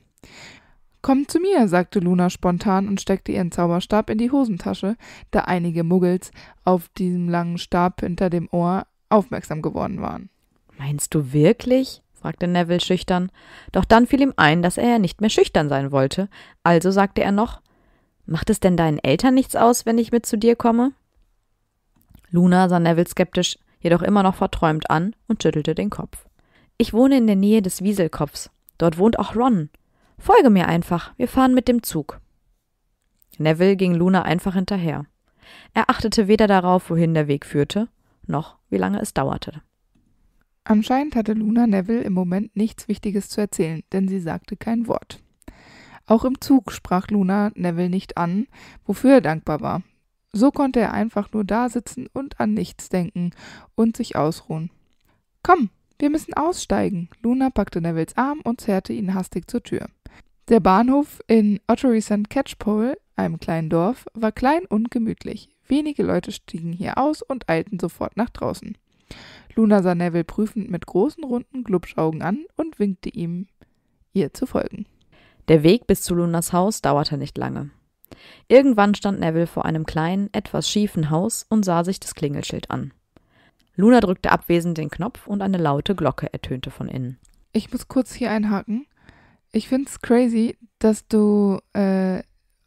Komm zu mir, sagte Luna spontan und steckte ihren Zauberstab in die Hosentasche, da einige Muggels auf diesem langen Stab hinter dem Ohr aufmerksam geworden waren. Meinst du wirklich? fragte Neville schüchtern. Doch dann fiel ihm ein, dass er ja nicht mehr schüchtern sein wollte, also sagte er noch Macht es denn deinen Eltern nichts aus, wenn ich mit zu dir komme? Luna sah Neville skeptisch, jedoch immer noch verträumt an und schüttelte den Kopf. Ich wohne in der Nähe des Wieselkopfs. Dort wohnt auch Ron. Folge mir einfach, wir fahren mit dem Zug. Neville ging Luna einfach hinterher. Er achtete weder darauf, wohin der Weg führte, noch wie lange es dauerte. Anscheinend hatte Luna Neville im Moment nichts Wichtiges zu erzählen, denn sie sagte kein Wort. Auch im Zug sprach Luna Neville nicht an, wofür er dankbar war, so konnte er einfach nur da sitzen und an nichts denken und sich ausruhen. Komm, wir müssen aussteigen. Luna packte Nevils Arm und zerrte ihn hastig zur Tür. Der Bahnhof in Ottery St. Catchpole, einem kleinen Dorf, war klein und gemütlich. Wenige Leute stiegen hier aus und eilten sofort nach draußen. Luna sah Neville prüfend mit großen runden Glubschaugen an und winkte ihm, ihr zu folgen. Der Weg bis zu Lunas Haus dauerte nicht lange. Irgendwann stand Neville vor einem kleinen, etwas schiefen Haus und sah sich das Klingelschild an. Luna drückte abwesend den Knopf und eine laute Glocke ertönte von innen. Ich muss kurz hier einhaken. Ich find's crazy, dass du, äh,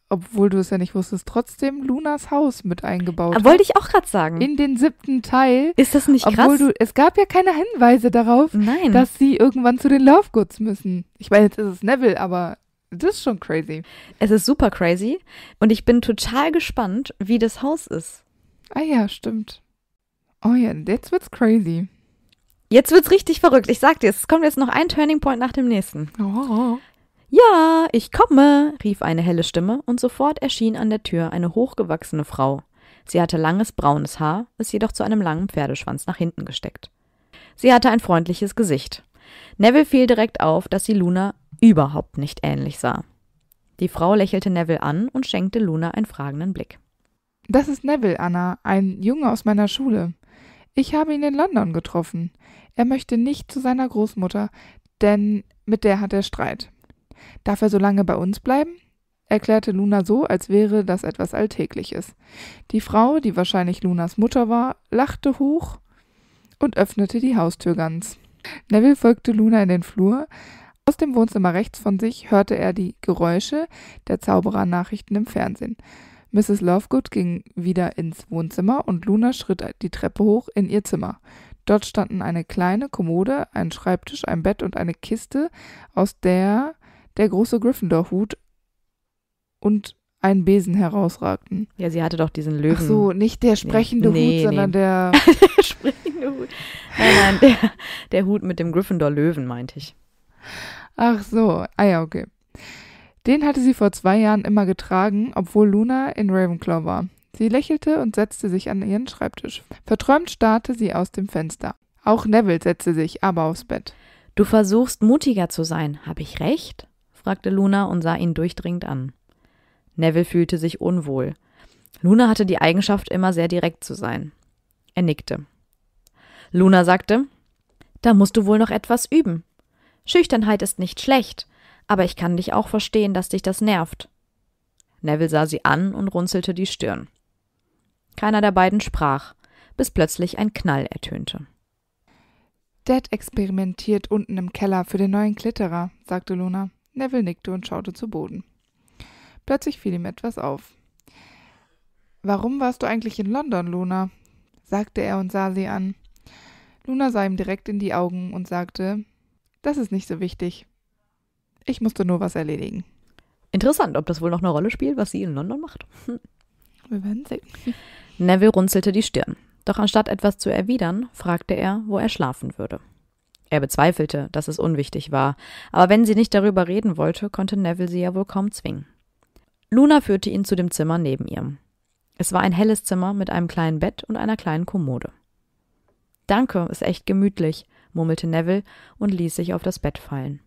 obwohl du es ja nicht wusstest, trotzdem Lunas Haus mit eingebaut ah, hast. Wollte ich auch gerade sagen. In den siebten Teil. Ist das nicht obwohl krass? Du, es gab ja keine Hinweise darauf, Nein. dass sie irgendwann zu den Lovegoods müssen. Ich meine, jetzt ist es Neville, aber das ist schon crazy. Es ist super crazy und ich bin total gespannt, wie das Haus ist. Ah ja, stimmt. Oh ja, jetzt wird's crazy. Jetzt wird's richtig verrückt. Ich sag dir, es kommt jetzt noch ein Turning Point nach dem nächsten. Oh. Ja, ich komme, rief eine helle Stimme und sofort erschien an der Tür eine hochgewachsene Frau. Sie hatte langes braunes Haar, es jedoch zu einem langen Pferdeschwanz nach hinten gesteckt. Sie hatte ein freundliches Gesicht. Neville fiel direkt auf, dass sie Luna überhaupt nicht ähnlich sah. Die Frau lächelte Neville an und schenkte Luna einen fragenden Blick. Das ist Neville, Anna, ein Junge aus meiner Schule. Ich habe ihn in London getroffen. Er möchte nicht zu seiner Großmutter, denn mit der hat er Streit. Darf er so lange bei uns bleiben? erklärte Luna so, als wäre das etwas Alltägliches. Die Frau, die wahrscheinlich Lunas Mutter war, lachte hoch und öffnete die Haustür ganz. Neville folgte Luna in den Flur. Aus dem Wohnzimmer rechts von sich hörte er die Geräusche der Zauberernachrichten im Fernsehen. Mrs. Lovegood ging wieder ins Wohnzimmer und Luna schritt die Treppe hoch in ihr Zimmer. Dort standen eine kleine Kommode, ein Schreibtisch, ein Bett und eine Kiste, aus der der große Gryffindor-Hut und einen Besen herausragten. Ja, sie hatte doch diesen Löwen. Ach so, nicht der sprechende nee, Hut, nee, sondern nee. der. der sprechende Hut. Nein, nein, der, der Hut mit dem Gryffindor-Löwen, meinte ich. Ach so, ah ja, okay. Den hatte sie vor zwei Jahren immer getragen, obwohl Luna in Ravenclaw war. Sie lächelte und setzte sich an ihren Schreibtisch. Verträumt starrte sie aus dem Fenster. Auch Neville setzte sich aber aufs Bett. Du versuchst mutiger zu sein, habe ich recht? fragte Luna und sah ihn durchdringend an. Neville fühlte sich unwohl. Luna hatte die Eigenschaft, immer sehr direkt zu sein. Er nickte. Luna sagte, Da musst du wohl noch etwas üben. Schüchternheit ist nicht schlecht, aber ich kann dich auch verstehen, dass dich das nervt. Neville sah sie an und runzelte die Stirn. Keiner der beiden sprach, bis plötzlich ein Knall ertönte. Dad experimentiert unten im Keller für den neuen Klitterer, sagte Luna. Neville nickte und schaute zu Boden. Plötzlich fiel ihm etwas auf. Warum warst du eigentlich in London, Luna? sagte er und sah sie an. Luna sah ihm direkt in die Augen und sagte, das ist nicht so wichtig. Ich musste nur was erledigen. Interessant, ob das wohl noch eine Rolle spielt, was sie in London macht. Hm. Wir werden sehen. Neville runzelte die Stirn. Doch anstatt etwas zu erwidern, fragte er, wo er schlafen würde. Er bezweifelte, dass es unwichtig war, aber wenn sie nicht darüber reden wollte, konnte Neville sie ja wohl kaum zwingen. Luna führte ihn zu dem Zimmer neben ihr. Es war ein helles Zimmer mit einem kleinen Bett und einer kleinen Kommode. Danke, ist echt gemütlich, murmelte Neville und ließ sich auf das Bett fallen.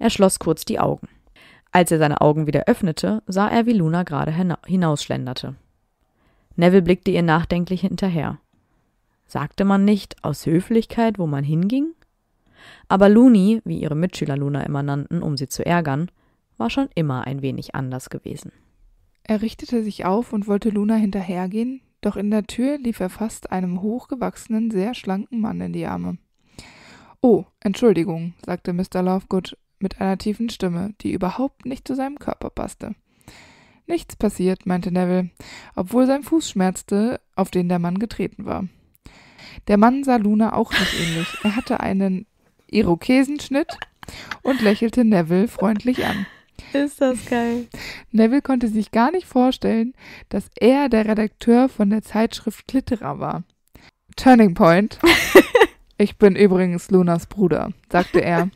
Er schloss kurz die Augen. Als er seine Augen wieder öffnete, sah er, wie Luna gerade hinausschlenderte. Neville blickte ihr nachdenklich hinterher. Sagte man nicht aus Höflichkeit, wo man hinging? Aber Luni, wie ihre Mitschüler Luna immer nannten, um sie zu ärgern, war schon immer ein wenig anders gewesen. Er richtete sich auf und wollte Luna hinterhergehen, doch in der Tür lief er fast einem hochgewachsenen, sehr schlanken Mann in die Arme. Oh, Entschuldigung, sagte Mr. Lovegood mit einer tiefen Stimme, die überhaupt nicht zu seinem Körper passte. Nichts passiert, meinte Neville, obwohl sein Fuß schmerzte, auf den der Mann getreten war. Der Mann sah Luna auch nicht ähnlich. Er hatte einen Irokesenschnitt und lächelte Neville freundlich an. Ist das geil. Neville konnte sich gar nicht vorstellen, dass er der Redakteur von der Zeitschrift Klitterer war. Turning Point. ich bin übrigens Lunas Bruder, sagte er,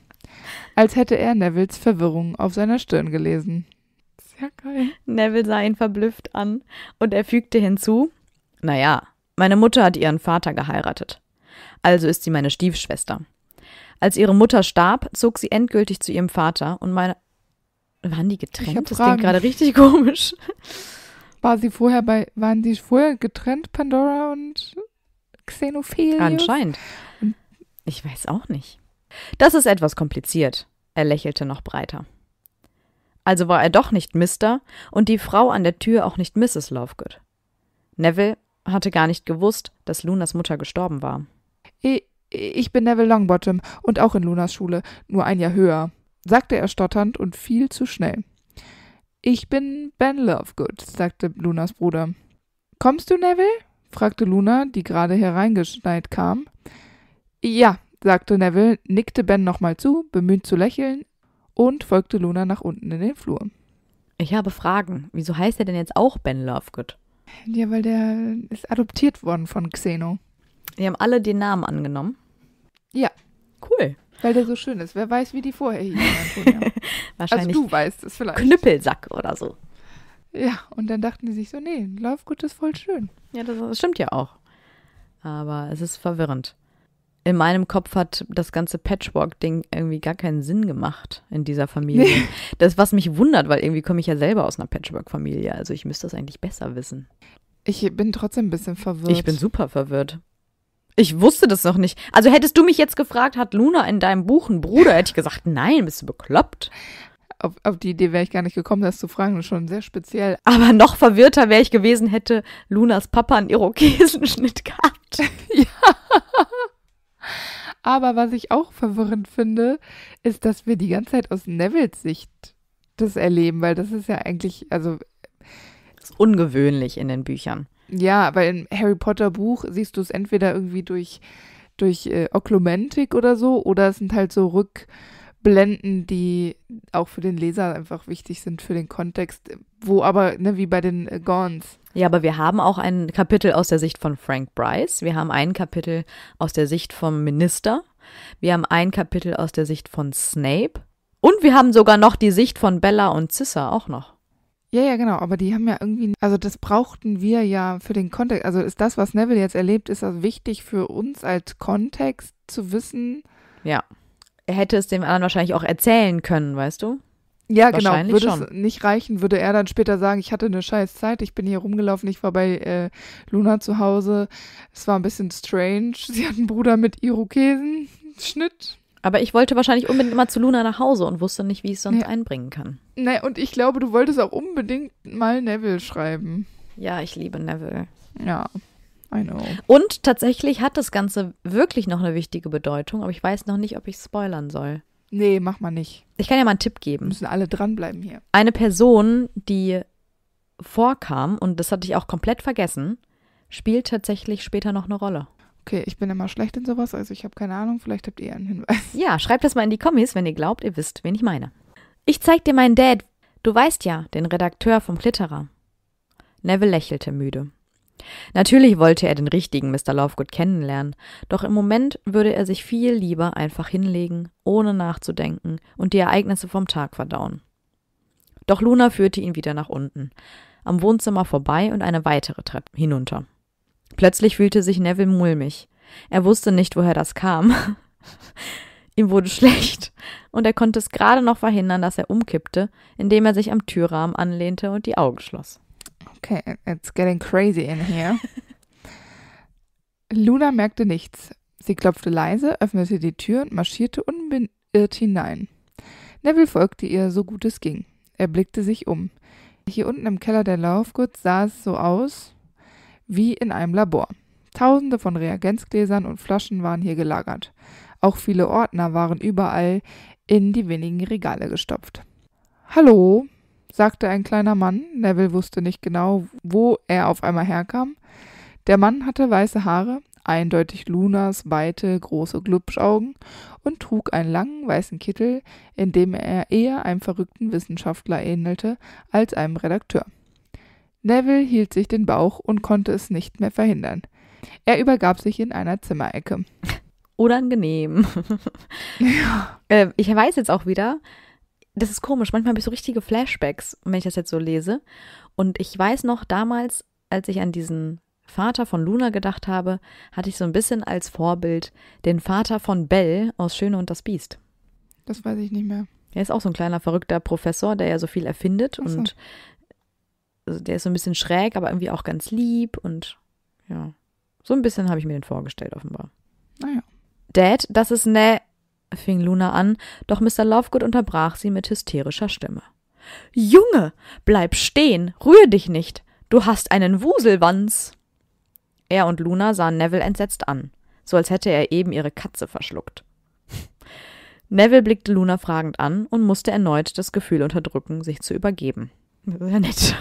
als hätte er Nevilles Verwirrung auf seiner Stirn gelesen. Sehr geil. Neville sah ihn verblüfft an und er fügte hinzu: Naja, meine Mutter hat ihren Vater geheiratet. Also ist sie meine Stiefschwester. Als ihre Mutter starb, zog sie endgültig zu ihrem Vater und meine, waren die getrennt? Das klingt gerade richtig komisch. War sie vorher bei, waren die vorher getrennt, Pandora und Xenophilius? Anscheinend. Ich weiß auch nicht. Das ist etwas kompliziert. Er lächelte noch breiter. Also war er doch nicht Mister und die Frau an der Tür auch nicht Mrs. Lovegood. Neville hatte gar nicht gewusst, dass Lunas Mutter gestorben war. Ich bin Neville Longbottom und auch in Lunas Schule, nur ein Jahr höher sagte er stotternd und viel zu schnell. Ich bin Ben Lovegood, sagte Lunas Bruder. Kommst du, Neville? fragte Luna, die gerade hereingeschneit kam. Ja, sagte Neville, nickte Ben nochmal zu, bemüht zu lächeln, und folgte Luna nach unten in den Flur. Ich habe Fragen. Wieso heißt er denn jetzt auch Ben Lovegood? Ja, weil der ist adoptiert worden von Xeno. Die haben alle den Namen angenommen. Ja. Cool. Weil der so schön ist. Wer weiß, wie die vorher hießen, Antonia. Also Wahrscheinlich. Also du weißt es vielleicht. Knüppelsack oder so. Ja, und dann dachten die sich so, nee, Laufgut ist voll schön. Ja, das, das stimmt ja auch. Aber es ist verwirrend. In meinem Kopf hat das ganze Patchwork-Ding irgendwie gar keinen Sinn gemacht in dieser Familie. Nee. Das, was mich wundert, weil irgendwie komme ich ja selber aus einer Patchwork-Familie. Also ich müsste das eigentlich besser wissen. Ich bin trotzdem ein bisschen verwirrt. Ich bin super verwirrt. Ich wusste das noch nicht. Also hättest du mich jetzt gefragt, hat Luna in deinem Buch einen Bruder, hätte ich gesagt, nein, bist du bekloppt. Auf, auf die Idee wäre ich gar nicht gekommen, das zu fragen, schon sehr speziell. Aber noch verwirrter wäre ich gewesen, hätte Lunas Papa einen Irokesenschnitt gehabt. ja. Aber was ich auch verwirrend finde, ist, dass wir die ganze Zeit aus Nevils Sicht das erleben, weil das ist ja eigentlich, also. Das ist ungewöhnlich in den Büchern. Ja, weil im Harry Potter Buch siehst du es entweder irgendwie durch, durch äh, Oklumentik oder so, oder es sind halt so Rückblenden, die auch für den Leser einfach wichtig sind, für den Kontext, wo aber, ne, wie bei den äh, Gorns. Ja, aber wir haben auch ein Kapitel aus der Sicht von Frank Bryce, wir haben ein Kapitel aus der Sicht vom Minister, wir haben ein Kapitel aus der Sicht von Snape und wir haben sogar noch die Sicht von Bella und Cissa auch noch. Ja, ja, genau, aber die haben ja irgendwie, also das brauchten wir ja für den Kontext. Also ist das, was Neville jetzt erlebt, ist das wichtig für uns als Kontext zu wissen? Ja. Er hätte es dem anderen wahrscheinlich auch erzählen können, weißt du? Ja, genau. Würde schon. es nicht reichen, würde er dann später sagen, ich hatte eine scheiß Zeit, ich bin hier rumgelaufen, ich war bei äh, Luna zu Hause. Es war ein bisschen strange. Sie hat einen Bruder mit Irokesen. Schnitt. Aber ich wollte wahrscheinlich unbedingt mal zu Luna nach Hause und wusste nicht, wie ich es sonst nee. einbringen kann. Nein, und ich glaube, du wolltest auch unbedingt mal Neville schreiben. Ja, ich liebe Neville. Ja, I know. Und tatsächlich hat das Ganze wirklich noch eine wichtige Bedeutung, aber ich weiß noch nicht, ob ich spoilern soll. Nee, mach mal nicht. Ich kann ja mal einen Tipp geben. müssen alle dranbleiben hier. Eine Person, die vorkam, und das hatte ich auch komplett vergessen, spielt tatsächlich später noch eine Rolle. Okay, ich bin immer schlecht in sowas, also ich habe keine Ahnung, vielleicht habt ihr einen Hinweis. Ja, schreibt das mal in die Kommis, wenn ihr glaubt, ihr wisst, wen ich meine. Ich zeig dir meinen Dad. Du weißt ja, den Redakteur vom Klitterer. Neville lächelte müde. Natürlich wollte er den richtigen Mr. Lovegood kennenlernen, doch im Moment würde er sich viel lieber einfach hinlegen, ohne nachzudenken und die Ereignisse vom Tag verdauen. Doch Luna führte ihn wieder nach unten, am Wohnzimmer vorbei und eine weitere Treppe hinunter. Plötzlich fühlte sich Neville mulmig. Er wusste nicht, woher das kam. Ihm wurde schlecht und er konnte es gerade noch verhindern, dass er umkippte, indem er sich am Türrahmen anlehnte und die Augen schloss. Okay, it's getting crazy in here. Luna merkte nichts. Sie klopfte leise, öffnete die Tür und marschierte unbeirrt hinein. Neville folgte ihr so gut es ging. Er blickte sich um. Hier unten im Keller der Laufgut sah es so aus, wie in einem Labor. Tausende von Reagenzgläsern und Flaschen waren hier gelagert. Auch viele Ordner waren überall in die wenigen Regale gestopft. Hallo, sagte ein kleiner Mann. Neville wusste nicht genau, wo er auf einmal herkam. Der Mann hatte weiße Haare, eindeutig Lunas weite, große Glubschaugen und trug einen langen weißen Kittel, in dem er eher einem verrückten Wissenschaftler ähnelte als einem Redakteur. Neville hielt sich den Bauch und konnte es nicht mehr verhindern. Er übergab sich in einer Zimmerecke. Unangenehm. ja. äh, ich weiß jetzt auch wieder, das ist komisch. Manchmal habe ich so richtige Flashbacks, wenn ich das jetzt so lese. Und ich weiß noch damals, als ich an diesen Vater von Luna gedacht habe, hatte ich so ein bisschen als Vorbild den Vater von Bell aus Schöne und das Biest. Das weiß ich nicht mehr. Er ist auch so ein kleiner verrückter Professor, der ja so viel erfindet so. und also der ist so ein bisschen schräg, aber irgendwie auch ganz lieb und ja. So ein bisschen habe ich mir den vorgestellt, offenbar. Naja. Ah, Dad, das ist ne, fing Luna an, doch Mr. Lovegood unterbrach sie mit hysterischer Stimme. Junge, bleib stehen, rühr dich nicht, du hast einen Wuselwanz. Er und Luna sahen Neville entsetzt an, so als hätte er eben ihre Katze verschluckt. Neville blickte Luna fragend an und musste erneut das Gefühl unterdrücken, sich zu übergeben. Das ist ja nett.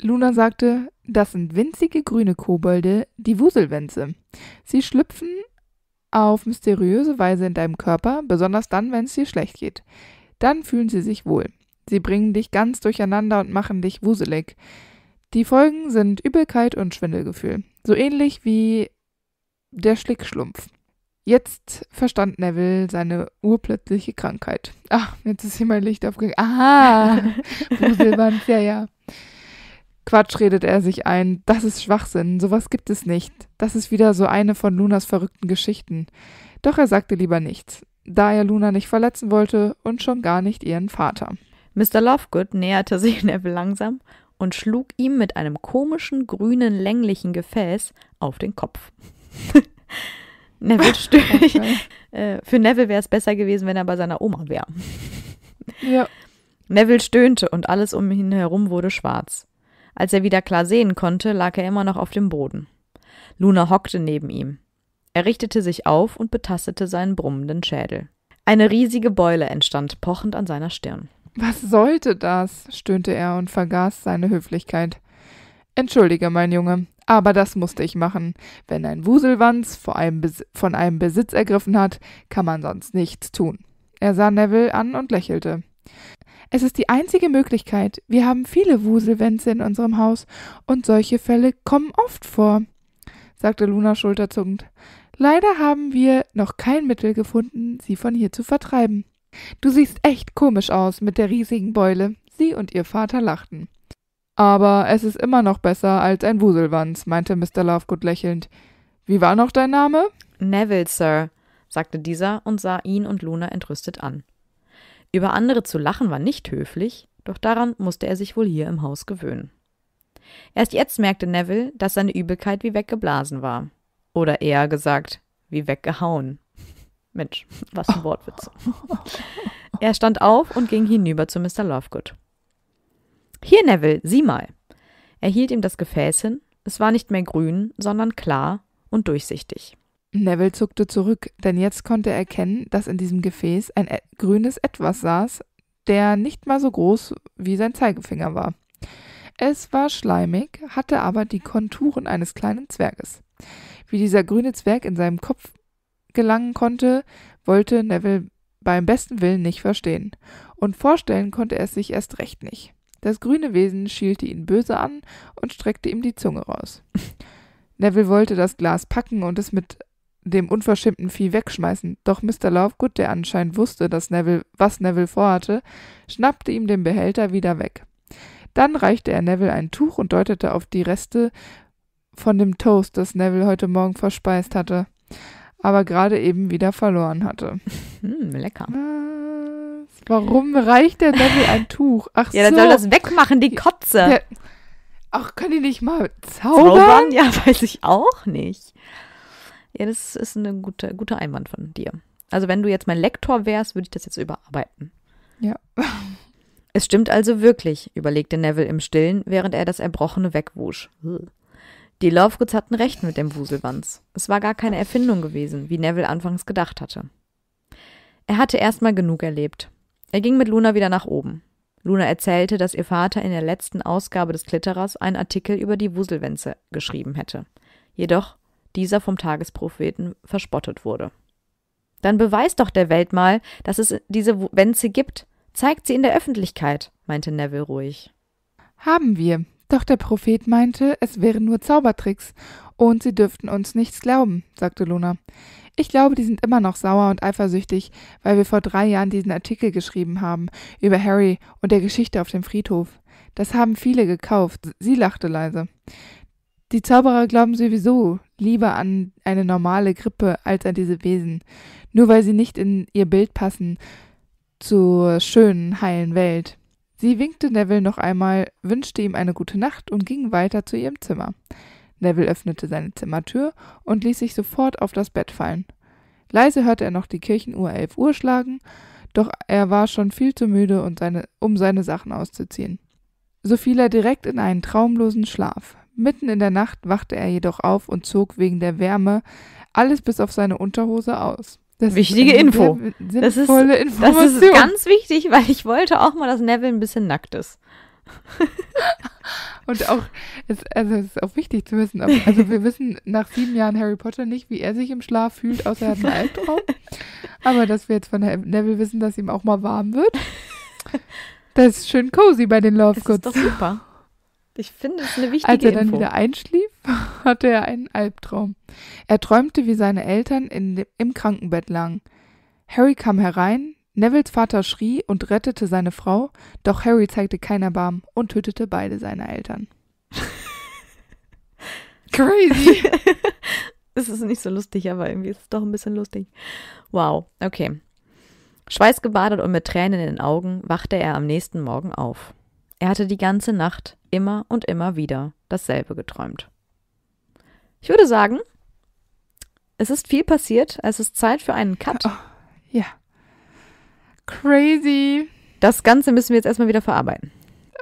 Luna sagte, das sind winzige grüne Kobolde, die Wuselwänze. Sie schlüpfen auf mysteriöse Weise in deinem Körper, besonders dann, wenn es dir schlecht geht. Dann fühlen sie sich wohl. Sie bringen dich ganz durcheinander und machen dich wuselig. Die Folgen sind Übelkeit und Schwindelgefühl. So ähnlich wie der Schlickschlumpf. Jetzt verstand Neville seine urplötzliche Krankheit. Ach, jetzt ist hier mein Licht aufgegangen. Aha, Wuselband, ja, ja. Quatsch redet er sich ein. Das ist Schwachsinn. Sowas gibt es nicht. Das ist wieder so eine von Lunas verrückten Geschichten. Doch er sagte lieber nichts, da er Luna nicht verletzen wollte und schon gar nicht ihren Vater. Mr. Lovegood näherte sich Neville langsam und schlug ihm mit einem komischen grünen länglichen Gefäß auf den Kopf. Neville stöhnt. Okay. Äh, für Neville wäre es besser gewesen, wenn er bei seiner Oma wäre. Ja. Neville stöhnte und alles um ihn herum wurde schwarz. Als er wieder klar sehen konnte, lag er immer noch auf dem Boden. Luna hockte neben ihm. Er richtete sich auf und betastete seinen brummenden Schädel. Eine riesige Beule entstand pochend an seiner Stirn. Was sollte das? stöhnte er und vergaß seine Höflichkeit. Entschuldige, mein Junge, aber das musste ich machen. Wenn ein Wuselwanz einem von einem Besitz ergriffen hat, kann man sonst nichts tun. Er sah Neville an und lächelte. Es ist die einzige Möglichkeit. Wir haben viele Wuselwänze in unserem Haus und solche Fälle kommen oft vor, sagte Luna schulterzuckend. Leider haben wir noch kein Mittel gefunden, sie von hier zu vertreiben. Du siehst echt komisch aus mit der riesigen Beule. Sie und ihr Vater lachten. Aber es ist immer noch besser als ein Wuselwanz, meinte Mr. Lovegood lächelnd. Wie war noch dein Name? Neville, Sir, sagte dieser und sah ihn und Luna entrüstet an. Über andere zu lachen war nicht höflich, doch daran musste er sich wohl hier im Haus gewöhnen. Erst jetzt merkte Neville, dass seine Übelkeit wie weggeblasen war. Oder eher gesagt, wie weggehauen. Mensch, was ein Wortwitz. Er stand auf und ging hinüber zu Mr. Lovegood. Hier, Neville, sieh mal. Er hielt ihm das Gefäß hin, es war nicht mehr grün, sondern klar und durchsichtig. Neville zuckte zurück, denn jetzt konnte er erkennen, dass in diesem Gefäß ein e grünes Etwas saß, der nicht mal so groß wie sein Zeigefinger war. Es war schleimig, hatte aber die Konturen eines kleinen Zwerges. Wie dieser grüne Zwerg in seinem Kopf gelangen konnte, wollte Neville beim besten Willen nicht verstehen. Und vorstellen konnte er es sich erst recht nicht. Das grüne Wesen schielte ihn böse an und streckte ihm die Zunge raus. Neville wollte das Glas packen und es mit dem unverschämten Vieh wegschmeißen, doch Mr. Lovegood, der anscheinend wusste, dass Neville, was Neville vorhatte, schnappte ihm den Behälter wieder weg. Dann reichte er Neville ein Tuch und deutete auf die Reste von dem Toast, das Neville heute Morgen verspeist hatte, aber gerade eben wieder verloren hatte. Hm, lecker. Äh, Warum reicht der Neville ein Tuch? Ach ja, so. Ja, dann soll das wegmachen, die Kotze. Ja. Ach, können die nicht mal zaubern? zaubern? Ja, weiß ich auch nicht. Ja, das ist ein guter, guter Einwand von dir. Also, wenn du jetzt mein Lektor wärst, würde ich das jetzt überarbeiten. Ja. Es stimmt also wirklich, überlegte Neville im Stillen, während er das Erbrochene wegwusch. Die Lovegoods hatten recht mit dem Wuselwanz. Es war gar keine Erfindung gewesen, wie Neville anfangs gedacht hatte. Er hatte erstmal genug erlebt. Er ging mit Luna wieder nach oben. Luna erzählte, dass ihr Vater in der letzten Ausgabe des Klitterers einen Artikel über die Wuselwänze geschrieben hätte. Jedoch dieser vom Tagespropheten verspottet wurde. Dann beweist doch der Welt mal, dass es diese Wänze gibt. Zeigt sie in der Öffentlichkeit, meinte Neville ruhig. Haben wir, doch der Prophet meinte, es wären nur Zaubertricks und sie dürften uns nichts glauben, sagte Luna. Ich glaube, die sind immer noch sauer und eifersüchtig, weil wir vor drei Jahren diesen Artikel geschrieben haben über Harry und der Geschichte auf dem Friedhof. Das haben viele gekauft. Sie lachte leise. Die Zauberer glauben sowieso lieber an eine normale Grippe als an diese Wesen, nur weil sie nicht in ihr Bild passen zur schönen, heilen Welt. Sie winkte Neville noch einmal, wünschte ihm eine gute Nacht und ging weiter zu ihrem Zimmer. Neville öffnete seine Zimmertür und ließ sich sofort auf das Bett fallen. Leise hörte er noch die Kirchenuhr elf Uhr schlagen, doch er war schon viel zu müde, um seine, um seine Sachen auszuziehen. So fiel er direkt in einen traumlosen Schlaf. Mitten in der Nacht wachte er jedoch auf und zog wegen der Wärme alles bis auf seine Unterhose aus. Das Wichtige ist Info. Das ist, das ist ganz wichtig, weil ich wollte auch mal, dass Neville ein bisschen nackt ist. Und auch, es, also es ist auch wichtig zu wissen, ob, also wir wissen nach sieben Jahren Harry Potter nicht, wie er sich im Schlaf fühlt, außer er hat einen Albtraum. Aber dass wir jetzt von Neville wissen, dass ihm auch mal warm wird, das ist schön cozy bei den Love Goods. Das ist doch super. Ich finde, es eine wichtige Als er dann Info. wieder einschlief, hatte er einen Albtraum. Er träumte, wie seine Eltern in, im Krankenbett lagen. Harry kam herein, Nevilles Vater schrie und rettete seine Frau, doch Harry zeigte kein Erbarmen und tötete beide seine Eltern. Crazy. es ist nicht so lustig, aber irgendwie ist es doch ein bisschen lustig. Wow, okay. Schweißgebadet und mit Tränen in den Augen wachte er am nächsten Morgen auf. Er hatte die ganze Nacht immer und immer wieder dasselbe geträumt. Ich würde sagen, es ist viel passiert. Es ist Zeit für einen Cut. Oh, ja. Crazy. Das Ganze müssen wir jetzt erstmal wieder verarbeiten.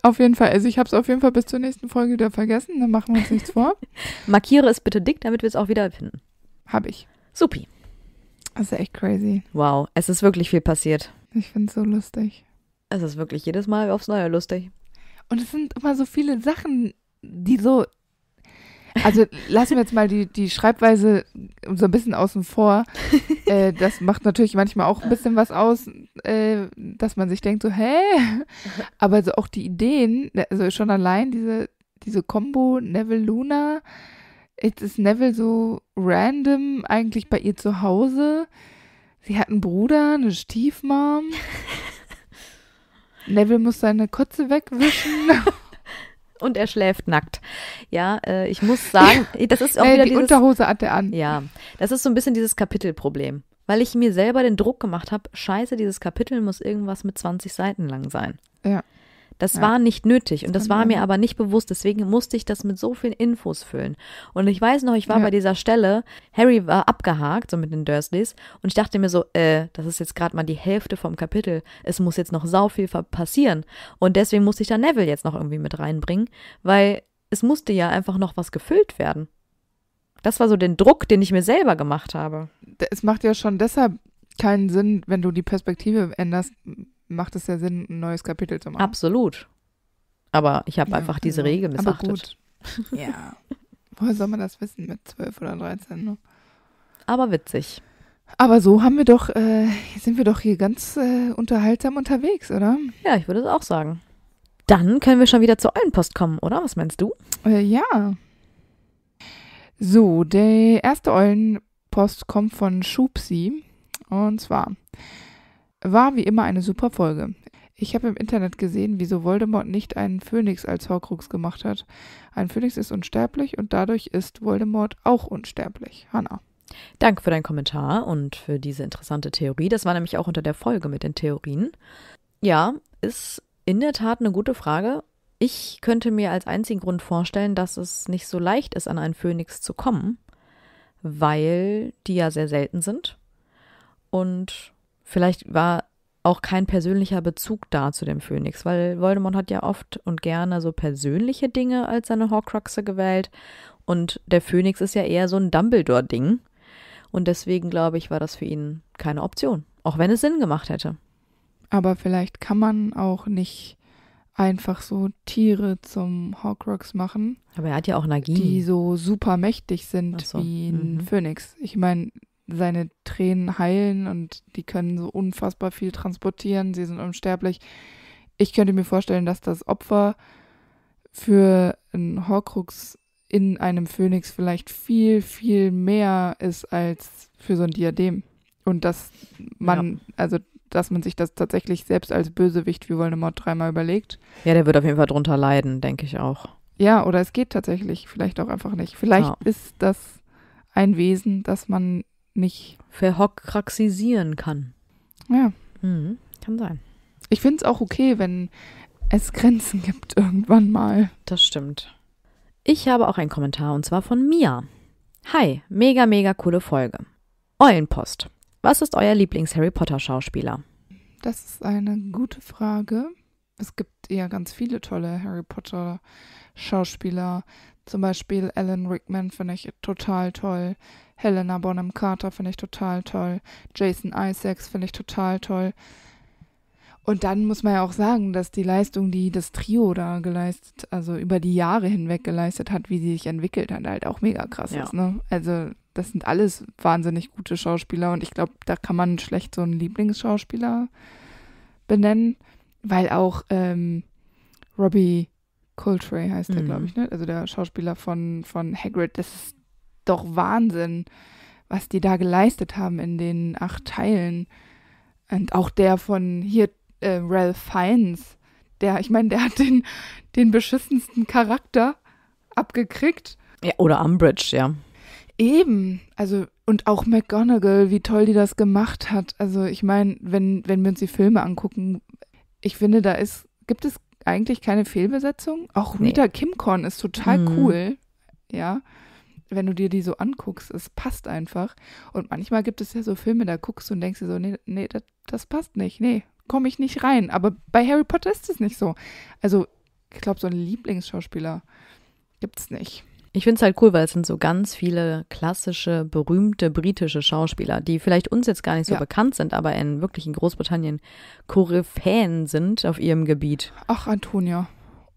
Auf jeden Fall. Also ich habe es auf jeden Fall bis zur nächsten Folge wieder vergessen. Dann machen wir uns nichts vor. Markiere es bitte dick, damit wir es auch wieder finden. Habe ich. Supi. Das ist echt crazy. Wow, es ist wirklich viel passiert. Ich finde es so lustig. Es ist wirklich jedes Mal aufs Neue lustig. Und es sind immer so viele Sachen, die so. Also lassen wir jetzt mal die, die Schreibweise so ein bisschen außen vor. Äh, das macht natürlich manchmal auch ein bisschen was aus, äh, dass man sich denkt so, hä? Aber so auch die Ideen, ne, also schon allein diese, diese Combo Neville Luna, jetzt ist Neville so random eigentlich bei ihr zu Hause. Sie hat einen Bruder, eine Stiefmom. Neville muss seine Kotze wegwischen. und er schläft nackt. Ja, äh, ich muss sagen, das ist auch nee, wieder die dieses, Unterhose hat er an. Ja, das ist so ein bisschen dieses Kapitelproblem, weil ich mir selber den Druck gemacht habe, scheiße, dieses Kapitel muss irgendwas mit 20 Seiten lang sein. Ja. Das ja. war nicht nötig und das war mir aber nicht bewusst. Deswegen musste ich das mit so vielen Infos füllen. Und ich weiß noch, ich war ja. bei dieser Stelle, Harry war abgehakt, so mit den Dursleys, und ich dachte mir so, äh, das ist jetzt gerade mal die Hälfte vom Kapitel. Es muss jetzt noch sau viel passieren. Und deswegen musste ich da Neville jetzt noch irgendwie mit reinbringen, weil es musste ja einfach noch was gefüllt werden. Das war so den Druck, den ich mir selber gemacht habe. Es macht ja schon deshalb keinen Sinn, wenn du die Perspektive änderst, macht es ja Sinn, ein neues Kapitel zu machen. Absolut. Aber ich habe ja, einfach diese also, genau. Regel missachtet. ja. Woher soll man das wissen mit 12 oder 13? Ne? Aber witzig. Aber so haben wir doch, äh, sind wir doch hier ganz äh, unterhaltsam unterwegs, oder? Ja, ich würde es auch sagen. Dann können wir schon wieder zur Eulenpost kommen, oder? Was meinst du? Äh, ja. So, der erste Eulenpost kommt von Schubsi. Und zwar. War wie immer eine super Folge. Ich habe im Internet gesehen, wieso Voldemort nicht einen Phönix als Horcrux gemacht hat. Ein Phönix ist unsterblich und dadurch ist Voldemort auch unsterblich. Hanna. Danke für deinen Kommentar und für diese interessante Theorie. Das war nämlich auch unter der Folge mit den Theorien. Ja, ist in der Tat eine gute Frage. Ich könnte mir als einzigen Grund vorstellen, dass es nicht so leicht ist, an einen Phönix zu kommen, weil die ja sehr selten sind. Und Vielleicht war auch kein persönlicher Bezug da zu dem Phönix, weil Voldemort hat ja oft und gerne so persönliche Dinge als seine Horcruxe gewählt und der Phönix ist ja eher so ein Dumbledore-Ding und deswegen glaube ich, war das für ihn keine Option, auch wenn es Sinn gemacht hätte. Aber vielleicht kann man auch nicht einfach so Tiere zum Horcrux machen. Aber er hat ja auch Nagini. Die so super mächtig sind so. wie ein mhm. Phönix. Ich meine, seine Tränen heilen und die können so unfassbar viel transportieren, sie sind unsterblich. Ich könnte mir vorstellen, dass das Opfer für einen Horcrux in einem Phönix vielleicht viel, viel mehr ist als für so ein Diadem. Und dass man, ja. also dass man sich das tatsächlich selbst als Bösewicht wie Voldemort dreimal überlegt. Ja, der wird auf jeden Fall drunter leiden, denke ich auch. Ja, oder es geht tatsächlich vielleicht auch einfach nicht. Vielleicht ja. ist das ein Wesen, das man nicht verhokraxisieren kann. Ja. Mhm. Kann sein. Ich finde es auch okay, wenn es Grenzen gibt irgendwann mal. Das stimmt. Ich habe auch einen Kommentar und zwar von Mia. Hi, mega, mega coole Folge. Eulenpost. Was ist euer Lieblings-Harry Potter-Schauspieler? Das ist eine gute Frage. Es gibt ja ganz viele tolle Harry Potter-Schauspieler. Zum Beispiel Alan Rickman finde ich total toll. Helena Bonham Carter finde ich total toll. Jason Isaacs finde ich total toll. Und dann muss man ja auch sagen, dass die Leistung, die das Trio da geleistet, also über die Jahre hinweg geleistet hat, wie sie sich entwickelt hat, halt auch mega krass ja. ist. Ne? Also das sind alles wahnsinnig gute Schauspieler und ich glaube, da kann man schlecht so einen Lieblingsschauspieler benennen, weil auch ähm, Robbie Coltrane heißt der, glaube mhm. ich, ne? also der Schauspieler von, von Hagrid, das ist doch Wahnsinn, was die da geleistet haben in den acht Teilen. Und auch der von hier äh, Ralph Fiennes, der, ich meine, der hat den, den beschissensten Charakter abgekriegt. Ja, oder Umbridge, ja. Eben, also und auch McGonagall, wie toll die das gemacht hat. Also ich meine, wenn, wenn wir uns die Filme angucken, ich finde, da ist, gibt es eigentlich keine Fehlbesetzung. Auch Rita nee. Kimcorn ist total mhm. cool, ja wenn du dir die so anguckst, es passt einfach. Und manchmal gibt es ja so Filme, da guckst du und denkst dir so, nee, nee, das, das passt nicht, nee, komme ich nicht rein. Aber bei Harry Potter ist es nicht so. Also, ich glaube, so einen Lieblingsschauspieler gibt es nicht. Ich finde es halt cool, weil es sind so ganz viele klassische, berühmte britische Schauspieler, die vielleicht uns jetzt gar nicht so ja. bekannt sind, aber in wirklich in Großbritannien Koryphäen sind auf ihrem Gebiet. Ach, Antonia.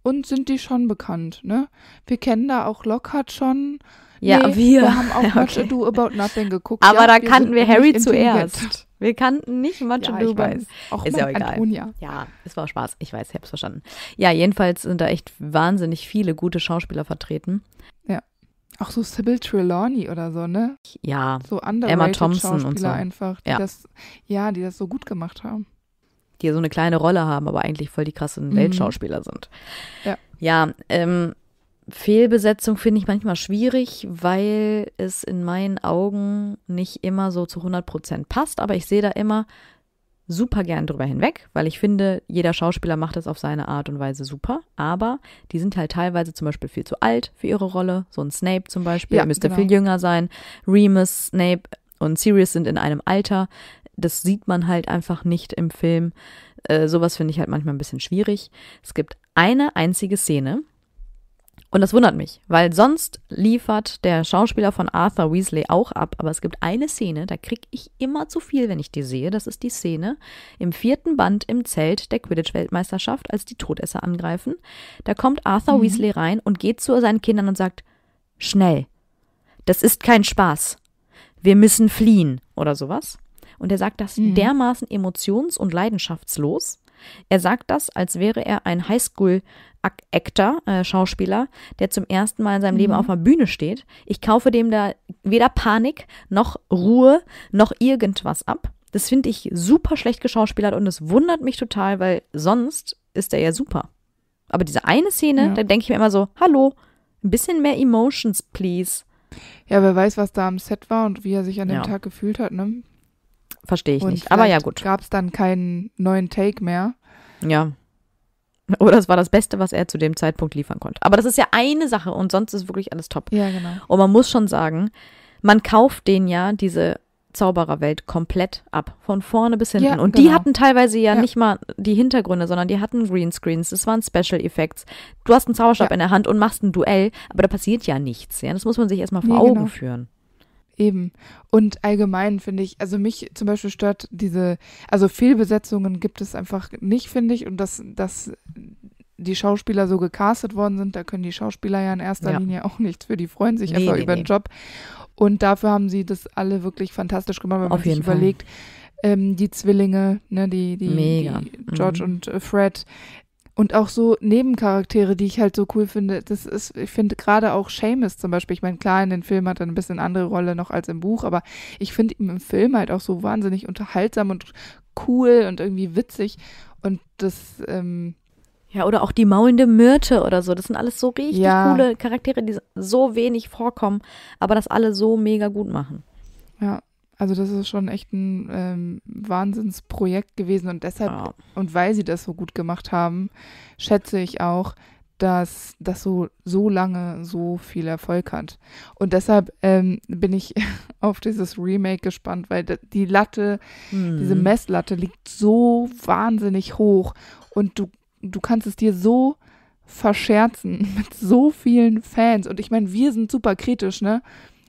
Und sind die schon bekannt, ne? Wir kennen da auch Lockhart schon ja, nee, wir. wir. haben auch Much okay. Ado About Nothing geguckt. Aber ja, da kannten wir Harry zuerst. Wir kannten nicht Much ja, Ado About Auch Ist ja auch egal. Antonia. Ja, es war Spaß. Ich weiß, ich hab's verstanden. Ja, jedenfalls sind da echt wahnsinnig viele gute Schauspieler vertreten. Ja. Auch so Sybil Trelawney oder so, ne? Ja. So andere Schauspieler und so. einfach, die ja. das, ja, die das so gut gemacht haben. Die ja so eine kleine Rolle haben, aber eigentlich voll die krassen mhm. Weltschauspieler sind. Ja. Ja, ähm, Fehlbesetzung finde ich manchmal schwierig, weil es in meinen Augen nicht immer so zu 100 passt. Aber ich sehe da immer super gern drüber hinweg, weil ich finde, jeder Schauspieler macht das auf seine Art und Weise super. Aber die sind halt teilweise zum Beispiel viel zu alt für ihre Rolle. So ein Snape zum Beispiel, ja, müsste genau. viel jünger sein. Remus, Snape und Sirius sind in einem Alter. Das sieht man halt einfach nicht im Film. Äh, sowas finde ich halt manchmal ein bisschen schwierig. Es gibt eine einzige Szene, und das wundert mich, weil sonst liefert der Schauspieler von Arthur Weasley auch ab, aber es gibt eine Szene, da kriege ich immer zu viel, wenn ich die sehe. Das ist die Szene im vierten Band im Zelt der Quidditch-Weltmeisterschaft, als die Todesser angreifen. Da kommt Arthur mhm. Weasley rein und geht zu seinen Kindern und sagt, schnell, das ist kein Spaß, wir müssen fliehen oder sowas. Und er sagt das mhm. dermaßen emotions- und leidenschaftslos, er sagt das, als wäre er ein Highschool-Actor, äh, Schauspieler, der zum ersten Mal in seinem mhm. Leben auf einer Bühne steht. Ich kaufe dem da weder Panik noch Ruhe noch irgendwas ab. Das finde ich super schlecht geschauspielert und es wundert mich total, weil sonst ist er ja super. Aber diese eine Szene, ja. da denke ich mir immer so, hallo, ein bisschen mehr Emotions, please. Ja, wer weiß, was da am Set war und wie er sich an dem ja. Tag gefühlt hat, ne? Verstehe ich und nicht. Aber ja, gut. Gab es dann keinen neuen Take mehr? Ja. Oder es war das Beste, was er zu dem Zeitpunkt liefern konnte. Aber das ist ja eine Sache und sonst ist wirklich alles top. Ja, genau. Und man muss schon sagen, man kauft den ja diese Zaubererwelt komplett ab, von vorne bis hinten. Ja, und genau. die hatten teilweise ja, ja, nicht mal die Hintergründe, sondern die hatten Greenscreens, das waren Special Effects. Du hast einen Zauberstab ja. in der Hand und machst ein Duell, aber da passiert ja nichts. Ja? Das muss man sich erstmal vor Augen genau. führen. Eben. Und allgemein finde ich, also mich zum Beispiel stört diese, also Fehlbesetzungen gibt es einfach nicht, finde ich. Und dass, dass die Schauspieler so gecastet worden sind, da können die Schauspieler ja in erster ja. Linie auch nichts für. Die freuen sich nee, einfach nee, über nee. den Job. Und dafür haben sie das alle wirklich fantastisch gemacht, wenn man sich überlegt. Ähm, die Zwillinge, ne, die, die, die George mhm. und äh, Fred, und auch so Nebencharaktere, die ich halt so cool finde. Das ist, ich finde gerade auch Seamus zum Beispiel. Ich meine, klar, in den Film hat er ein bisschen andere Rolle noch als im Buch, aber ich finde ihn im Film halt auch so wahnsinnig unterhaltsam und cool und irgendwie witzig. Und das, ähm, ja, oder auch die maulende Myrte oder so. Das sind alles so richtig ja. coole Charaktere, die so wenig vorkommen, aber das alle so mega gut machen. Ja, also das ist schon echt ein ähm, Wahnsinnsprojekt gewesen und deshalb ja. und weil sie das so gut gemacht haben, schätze ich auch, dass das so so lange so viel Erfolg hat. Und deshalb ähm, bin ich auf dieses Remake gespannt, weil die Latte, mhm. diese Messlatte liegt so wahnsinnig hoch und du du kannst es dir so verscherzen mit so vielen Fans und ich meine, wir sind super kritisch, ne?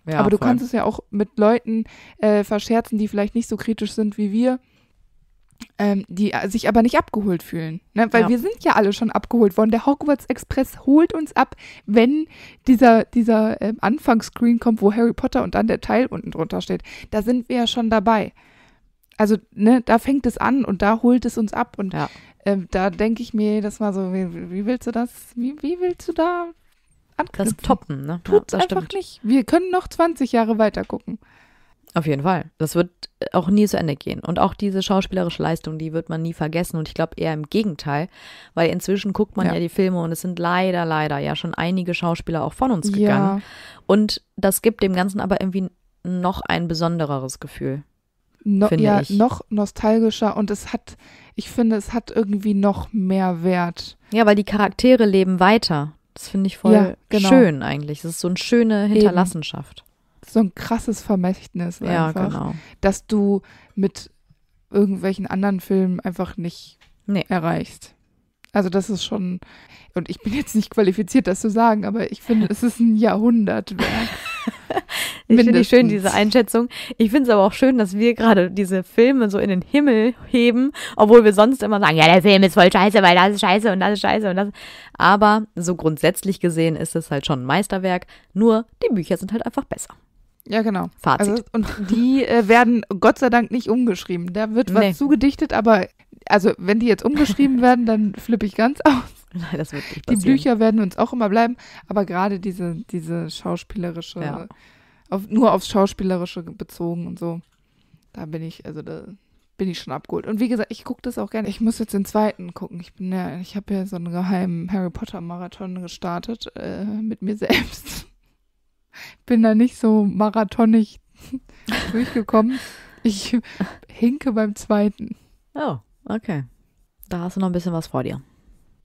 Ja, Aber du voll. kannst es ja auch mit Leuten äh, verscherzen, die vielleicht nicht so kritisch sind wie wir. Ähm, die äh, sich aber nicht abgeholt fühlen. Ne? Weil ja. wir sind ja alle schon abgeholt worden. Der Hogwarts Express holt uns ab, wenn dieser, dieser ähm, Anfangsscreen kommt, wo Harry Potter und dann der Teil unten drunter steht. Da sind wir ja schon dabei. Also, ne, da fängt es an und da holt es uns ab. Und ja. ähm, da denke ich mir das mal so, wie, wie, willst du das, wie, wie willst du da anknüpfen. Das toppen, ne? Tut's ja, einfach stimmt. nicht. Wir können noch 20 Jahre weiter gucken. Auf jeden Fall. Das wird auch nie zu Ende gehen. Und auch diese schauspielerische Leistung, die wird man nie vergessen. Und ich glaube eher im Gegenteil, weil inzwischen guckt man ja. ja. die Filme und es sind leider, leider ja schon einige Schauspieler auch von uns gegangen. Ja. Und das gibt dem Ganzen aber irgendwie noch ein besondereres Gefühl. No, finde ja, ich. noch nostalgischer und es hat, ich finde, es hat irgendwie noch mehr Wert. Ja, weil die Charaktere leben weiter. Das finde ich voll ja, genau. schön eigentlich. Das ist so eine schöne Hinterlassenschaft. Eben. So ein krasses Vermächtnis ja, einfach, genau. dass du mit irgendwelchen anderen Filmen einfach nicht nee. erreichst. Also das ist schon, und ich bin jetzt nicht qualifiziert, das zu sagen, aber ich finde, es ist ein Jahrhundertwerk. ich finde schön diese Einschätzung. Ich finde es aber auch schön, dass wir gerade diese Filme so in den Himmel heben, obwohl wir sonst immer sagen, ja, der Film ist voll scheiße, weil das ist scheiße und das ist scheiße und das. Aber so grundsätzlich gesehen ist es halt schon ein Meisterwerk, nur die Bücher sind halt einfach besser. Ja, genau. Fazit. Also, und die äh, werden Gott sei Dank nicht umgeschrieben. Da wird was nee. zugedichtet, aber also wenn die jetzt umgeschrieben werden, dann flippe ich ganz aus. Nein, das wird nicht passieren. Die Bücher werden uns auch immer bleiben, aber gerade diese, diese schauspielerische, ja. auf, nur aufs Schauspielerische bezogen und so, da bin ich, also da bin ich schon abgeholt. Und wie gesagt, ich gucke das auch gerne. Ich muss jetzt den zweiten gucken. Ich bin ja, ich habe ja so einen geheimen Harry Potter Marathon gestartet äh, mit mir selbst. bin da nicht so marathonig durchgekommen. Ich hinke beim zweiten. Oh, okay. Da hast du noch ein bisschen was vor dir.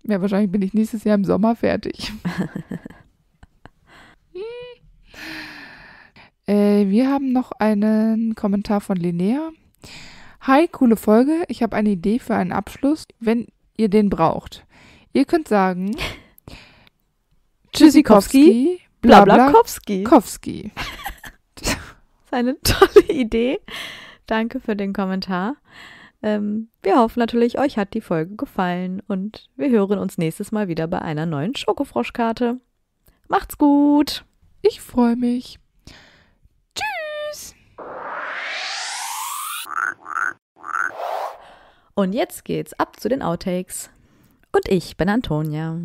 Ja, wahrscheinlich bin ich nächstes Jahr im Sommer fertig. äh, wir haben noch einen Kommentar von Linnea. Hi, coole Folge. Ich habe eine Idee für einen Abschluss, wenn ihr den braucht. Ihr könnt sagen Tschüssikowski, Blablakowski. Kowski. Das ist eine tolle Idee. Danke für den Kommentar. Ähm, wir hoffen natürlich, euch hat die Folge gefallen und wir hören uns nächstes Mal wieder bei einer neuen Schokofroschkarte. Macht's gut! Ich freue mich. Tschüss! Und jetzt geht's ab zu den Outtakes. Und ich bin Antonia.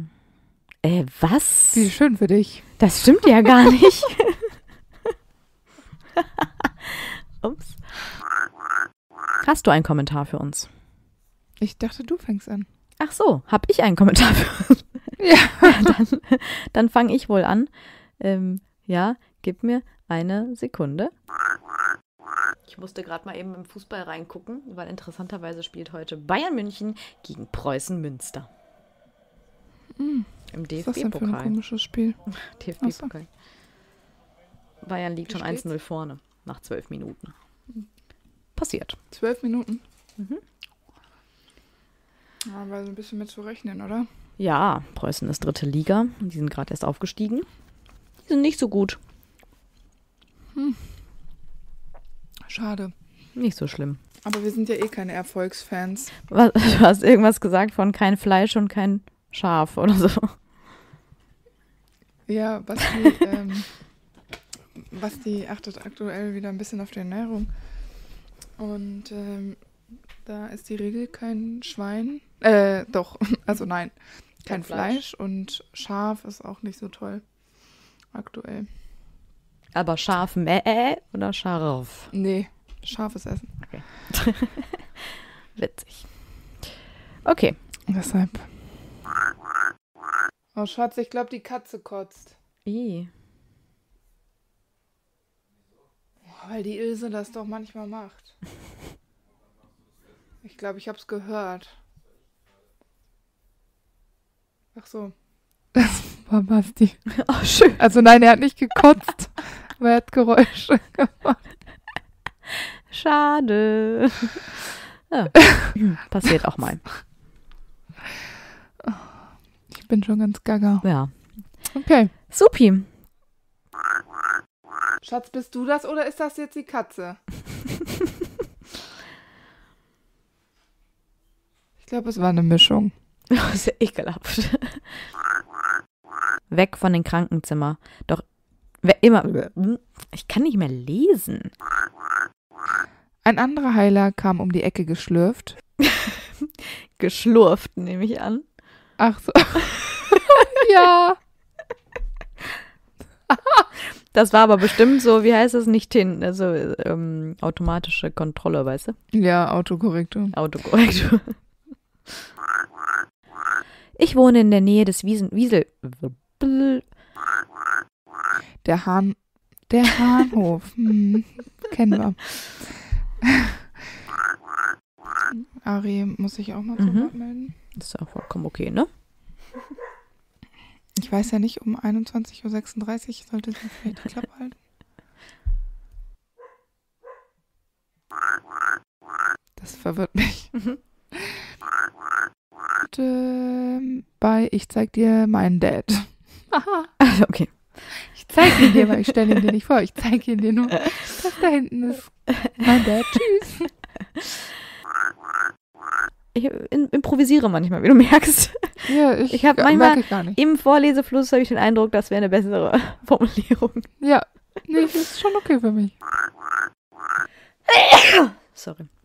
Äh, was? Wie schön für dich. Das stimmt ja gar nicht. Ups. Hast du einen Kommentar für uns? Ich dachte, du fängst an. Ach so, habe ich einen Kommentar für uns? Ja. dann dann fange ich wohl an. Ähm, ja, gib mir eine Sekunde. Ich musste gerade mal eben im Fußball reingucken, weil interessanterweise spielt heute Bayern München gegen Preußen Münster. Mhm. Im DFB-Pokal. Das ist ein komisches Spiel. DFB-Pokal. Bayern liegt Wie schon 1-0 vorne nach zwölf Minuten. Hm passiert. Zwölf Minuten. Mhm. Ja, war so ein bisschen mit zu rechnen, oder? Ja, Preußen ist dritte Liga. Die sind gerade erst aufgestiegen. Die sind nicht so gut. Hm. Schade. Nicht so schlimm. Aber wir sind ja eh keine Erfolgsfans. Was, du hast irgendwas gesagt von kein Fleisch und kein Schaf oder so. Ja, Basti, ähm, Basti achtet aktuell wieder ein bisschen auf die Ernährung. Und ähm, da ist die Regel kein Schwein. Äh, doch, also nein, kein, kein Fleisch. Fleisch. und Schaf ist auch nicht so toll aktuell. Aber Schaf mäh äh, oder scharf? Nee, scharfes Essen. Okay. Witzig. Okay. Deshalb. Oh Schatz, ich glaube, die Katze kotzt. I. Oh, weil die Ilse das doch manchmal macht. Ich glaube, ich habe es gehört. Ach so. Das war Basti. Ach, oh, schön. Also nein, er hat nicht gekotzt, aber er hat Geräusche gemacht. Schade. Ja. Passiert auch mal. Ich bin schon ganz gaga. Ja. Okay. Supi. Schatz, bist du das oder ist das jetzt die Katze? ich glaube, es war eine Mischung. Das ist ja ekelhaft. Weg von den Krankenzimmer. Doch wer immer. Ich kann nicht mehr lesen. Ein anderer Heiler kam um die Ecke geschlürft. geschlurft, nehme ich an. Ach so. ja. Das war aber bestimmt so, wie heißt das, nicht hin, also ähm, automatische Kontrolle, weißt du? Ja, Autokorrektur. Autokorrektur. Ich wohne in der Nähe des Wiesen Wiesel. Der Hahn. Der Hahnhof. hm, kennen wir. Ari, muss ich auch mal mhm. zu Wort melden? Das ist ja vollkommen okay, ne? Ich weiß ja nicht, um 21.36 Uhr sollte sie vielleicht die Klappe halten. Das verwirrt mich. Und, mhm. äh, bei Ich zeig dir meinen Dad. Aha. Also, okay. Ich zeig ihn dir, weil ich stelle ihn dir nicht vor. Ich zeig ihn dir nur, dass da hinten ist mein Dad. Tschüss. ich improvisiere manchmal, wie du merkst. Ja, ich, ich habe manchmal ich gar nicht. im Vorlesefluss habe ich den Eindruck, das wäre eine bessere Formulierung. Ja, nee, das ist schon okay für mich. Sorry.